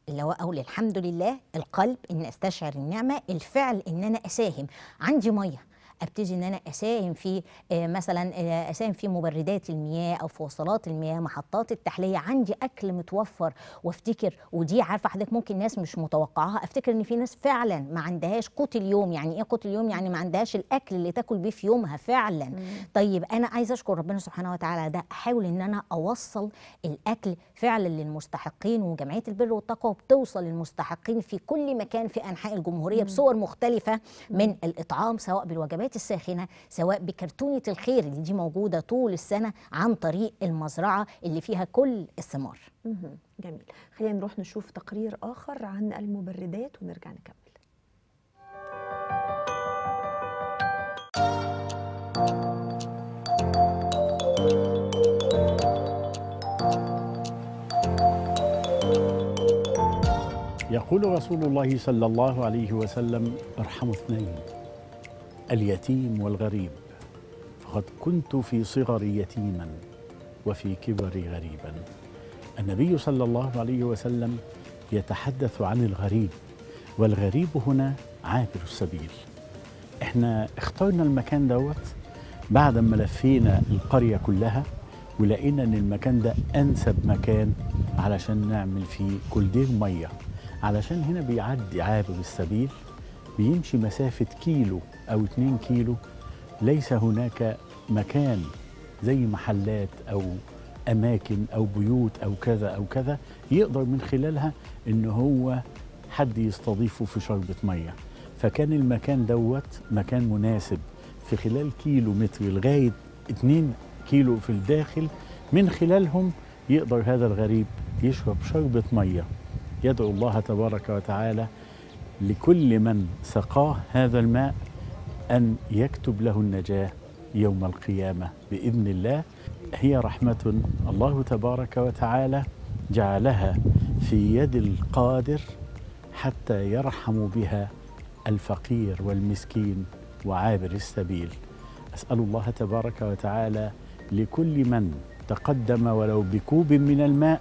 اللي هو اقول الحمد لله القلب ان استشعر النعمه الفعل ان انا اساهم عندي ميه ابتدي ان انا اساهم في آه، مثلا آه، اساهم في مبردات المياه او في وصلات المياه محطات التحليه عندي اكل متوفر وافتكر ودي عارفه حضرتك ممكن ناس مش متوقعاها افتكر ان في ناس فعلا ما عندهاش قوت اليوم يعني ايه قوت اليوم يعني ما عندهاش الاكل اللي تاكل بيه في يومها فعلا مم. طيب انا عايزه اشكر ربنا سبحانه وتعالى ده احاول ان انا اوصل الاكل فعلا للمستحقين وجمعيه البر والتقوى بتوصل للمستحقين في كل مكان في انحاء الجمهوريه بصور مختلفه من الاطعام سواء بالوجبات الحشرات الساخنه سواء بكرتونه الخير اللي دي موجوده طول السنه عن طريق المزرعه اللي فيها كل الثمار. جميل خلينا نروح نشوف تقرير اخر عن المبردات ونرجع نكمل. يقول رسول الله صلى الله عليه وسلم ارحموا اثنين اليتيم والغريب فقد كنت في صغري يتيما وفي كبري غريبا النبي صلى الله عليه وسلم يتحدث عن الغريب والغريب هنا عابر السبيل احنا اخترنا المكان دوت بعد ما لفينا القرية كلها ولقينا ان المكان ده انسب مكان علشان نعمل فيه كل دير ميه علشان هنا بيعدي عابر السبيل بيمشي مسافة كيلو أو 2 كيلو ليس هناك مكان زي محلات أو أماكن أو بيوت أو كذا أو كذا يقدر من خلالها إن هو حد يستضيفه في شربة مية فكان المكان دوت مكان مناسب في خلال كيلو متر لغاية 2 كيلو في الداخل من خلالهم يقدر هذا الغريب يشرب شربة مية يدعو الله تبارك وتعالى لكل من سقاه هذا الماء أن يكتب له النجاة يوم القيامة بإذن الله هي رحمة الله تبارك وتعالى جعلها في يد القادر حتى يرحم بها الفقير والمسكين وعابر السبيل أسأل الله تبارك وتعالى لكل من تقدم ولو بكوب من الماء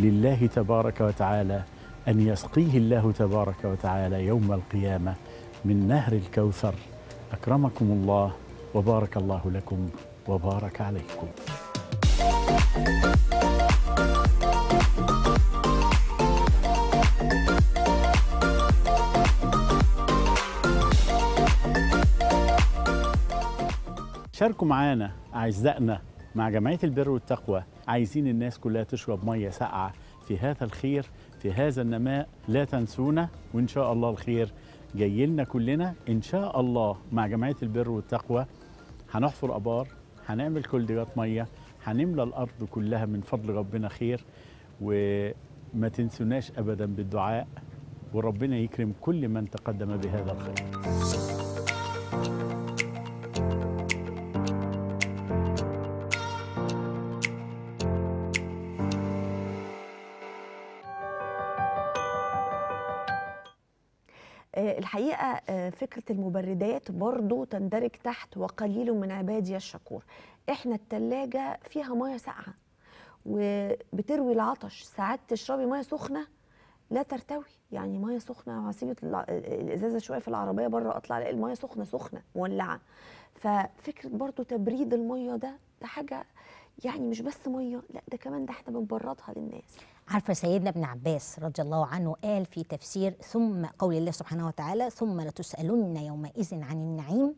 لله تبارك وتعالى أن يسقيه الله تبارك وتعالى يوم القيامة من نهر الكوثر أكرمكم الله وبارك الله لكم وبارك عليكم شاركوا معانا أعزائنا مع جمعية البر والتقوى عايزين الناس كلها تشرب مية ساقعة في هذا الخير في هذا النماء لا تنسونا وإن شاء الله الخير جاي لنا كلنا إن شاء الله مع جمعية البر والتقوى هنحفر أبار هنعمل ديات مية هنملى الأرض كلها من فضل ربنا خير وما تنسوناش أبدا بالدعاء وربنا يكرم كل من تقدم بهذا الخير فكرة المبردات برضو تندرج تحت وقليل من عبادي الشكور احنا التلاجة فيها ميه ساقعه وبتروي العطش ساعات تشربي ميه سخنه لا ترتوي يعني ميه سخنه هسيب الازازه شويه في العربيه بره اطلع الاقي الميه سخنه سخنه مولعه ففكره برضو تبريد الميه ده ده حاجه يعني مش بس ميه لا ده كمان ده احنا بنبردها للناس عارفه سيدنا ابن عباس رضي الله عنه قال في تفسير ثم قول الله سبحانه وتعالى ثم لتسالن يومئذ عن النعيم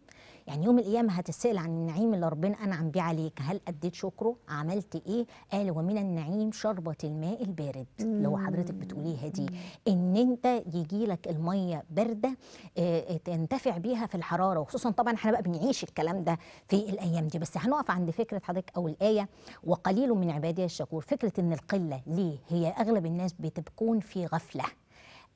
يعني يوم القيامة هتسأل عن النعيم اللي ربنا أنعم بيه عليك هل أديت شكره عملت إيه قال ومن النعيم شربة الماء البارد اللي هو حضرتك بتقوليها دي إن أنت يجي لك المية باردة آه، آه، تنتفع بيها في الحرارة وخصوصا طبعا احنا بقى بنعيش الكلام ده في الأيام دي بس هنقف عند فكرة حضرتك أو الآية وقليل من عبادية الشكور فكرة إن القلة ليه هي أغلب الناس بتكون في غفلة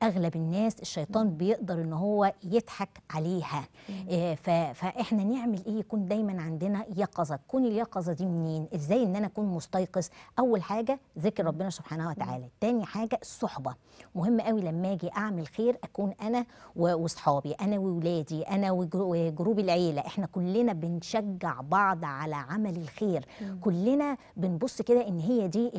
اغلب الناس الشيطان بيقدر ان هو يضحك عليها آه، فاحنا نعمل ايه يكون دايما عندنا يقظه تكون اليقظه دي منين ازاي ان انا اكون مستيقظ اول حاجه ذكر ربنا سبحانه وتعالى تاني حاجه الصحبه مهم قوي لما اجي اعمل خير اكون انا واصحابي انا وولادي انا وجروب العيله احنا كلنا بنشجع بعض على عمل الخير مم. كلنا بنبص كده ان هي دي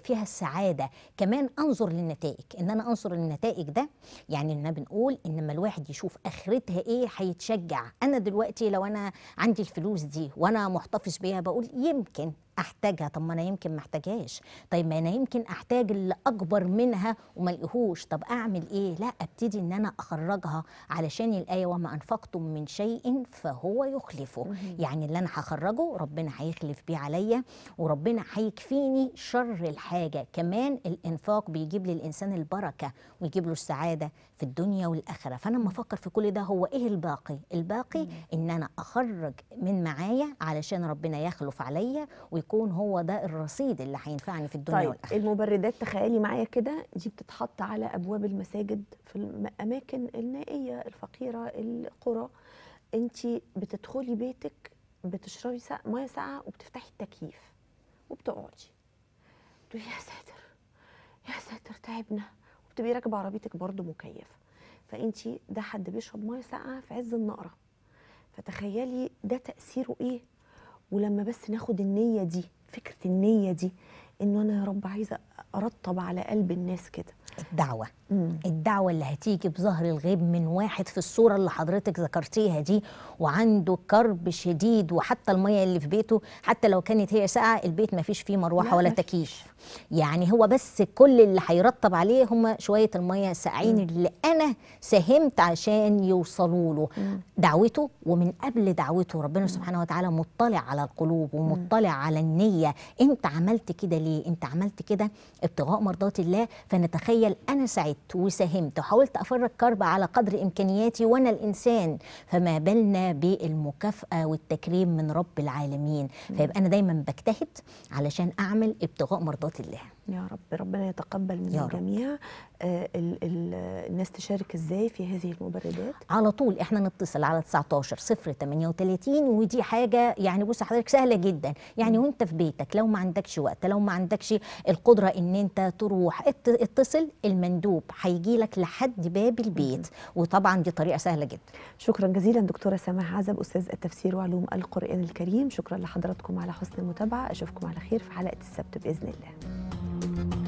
فيها السعاده كمان انظر للنتائج ان انا انظر للنتائج النتائج ده يعني لما بنقول ان لما الواحد يشوف اخرتها ايه هيتشجع انا دلوقتي لو انا عندي الفلوس دي وانا محتفظ بيها بقول يمكن احتاجها طب ما انا يمكن ما احتاجهاش طيب ما انا يمكن احتاج اللي اكبر منها وما لقيهوش طب اعمل ايه لا ابتدي ان انا اخرجها علشان الايه وما انفقتم من شيء فهو يخلفه يعني اللي انا هخرجه ربنا هيخلف بيه عليا وربنا هيكفيني شر الحاجه كمان الانفاق بيجيب للانسان البركه ويجيب له السعاده في الدنيا والاخره فانا لما افكر في كل ده هو ايه الباقي الباقي ان انا اخرج من معايا علشان ربنا يخلف عليا يكون هو ده الرصيد اللي هينفعني في الدنيا طيب والآخرة. المبردات تخيلي معايا كده دي بتتحط على أبواب المساجد في الأماكن النائية الفقيرة القرى أنت بتدخلي بيتك بتشربي ميه ساقعة وبتفتحي التكييف وبتقعدي تقولي يا ساتر يا ساتر تعبنا وبتبقي راكبة عربيتك برضو مكيفة فأنت ده حد بيشرب ميه ساقعة في عز النقرة فتخيلي ده تأثيره إيه ولما بس ناخد النية دي فكرة النية دي انه أنا يا رب عايزة أرطب على قلب الناس كده الدعوة الدعوة اللي هتيجي بظهر الغيب من واحد في الصورة اللي حضرتك ذكرتيها دي وعنده كرب شديد وحتى المية اللي في بيته حتى لو كانت هي ساقعة البيت ما فيش فيه مروحة ولا تكييف يعني هو بس كل اللي هيرطب عليه هم شوية المية الساقعين اللي أنا ساهمت عشان يوصلوا له دعوته ومن قبل دعوته ربنا سبحانه وتعالى مطلع على القلوب ومطلع على النية أنت عملت كده ليه؟ أنت عملت كده ابتغاء مرضات الله فنتخيل أنا سعيد ساعدت وساهمت وحاولت افرج كرب على قدر إمكانياتي وأنا الإنسان فما بالنا بالمكافأة والتكريم من رب العالمين فيبقى أنا دايما بجتهد علشان أعمل ابتغاء مرضات الله يا رب ربنا يتقبل من الجميع آه الناس تشارك ازاي في هذه المبردات على طول احنا نتصل على 19 0 38 ودي حاجه يعني بص حضرتك سهله جدا يعني وانت في بيتك لو ما عندكش وقت لو ما عندكش القدره ان انت تروح اتصل المندوب هيجي لك لحد باب البيت وطبعا دي طريقه سهله جدا شكرا جزيلا دكتوره سماح عزب استاذ التفسير وعلوم القران الكريم شكرا لحضراتكم على حسن المتابعه اشوفكم على خير في حلقه السبت باذن الله Thank you.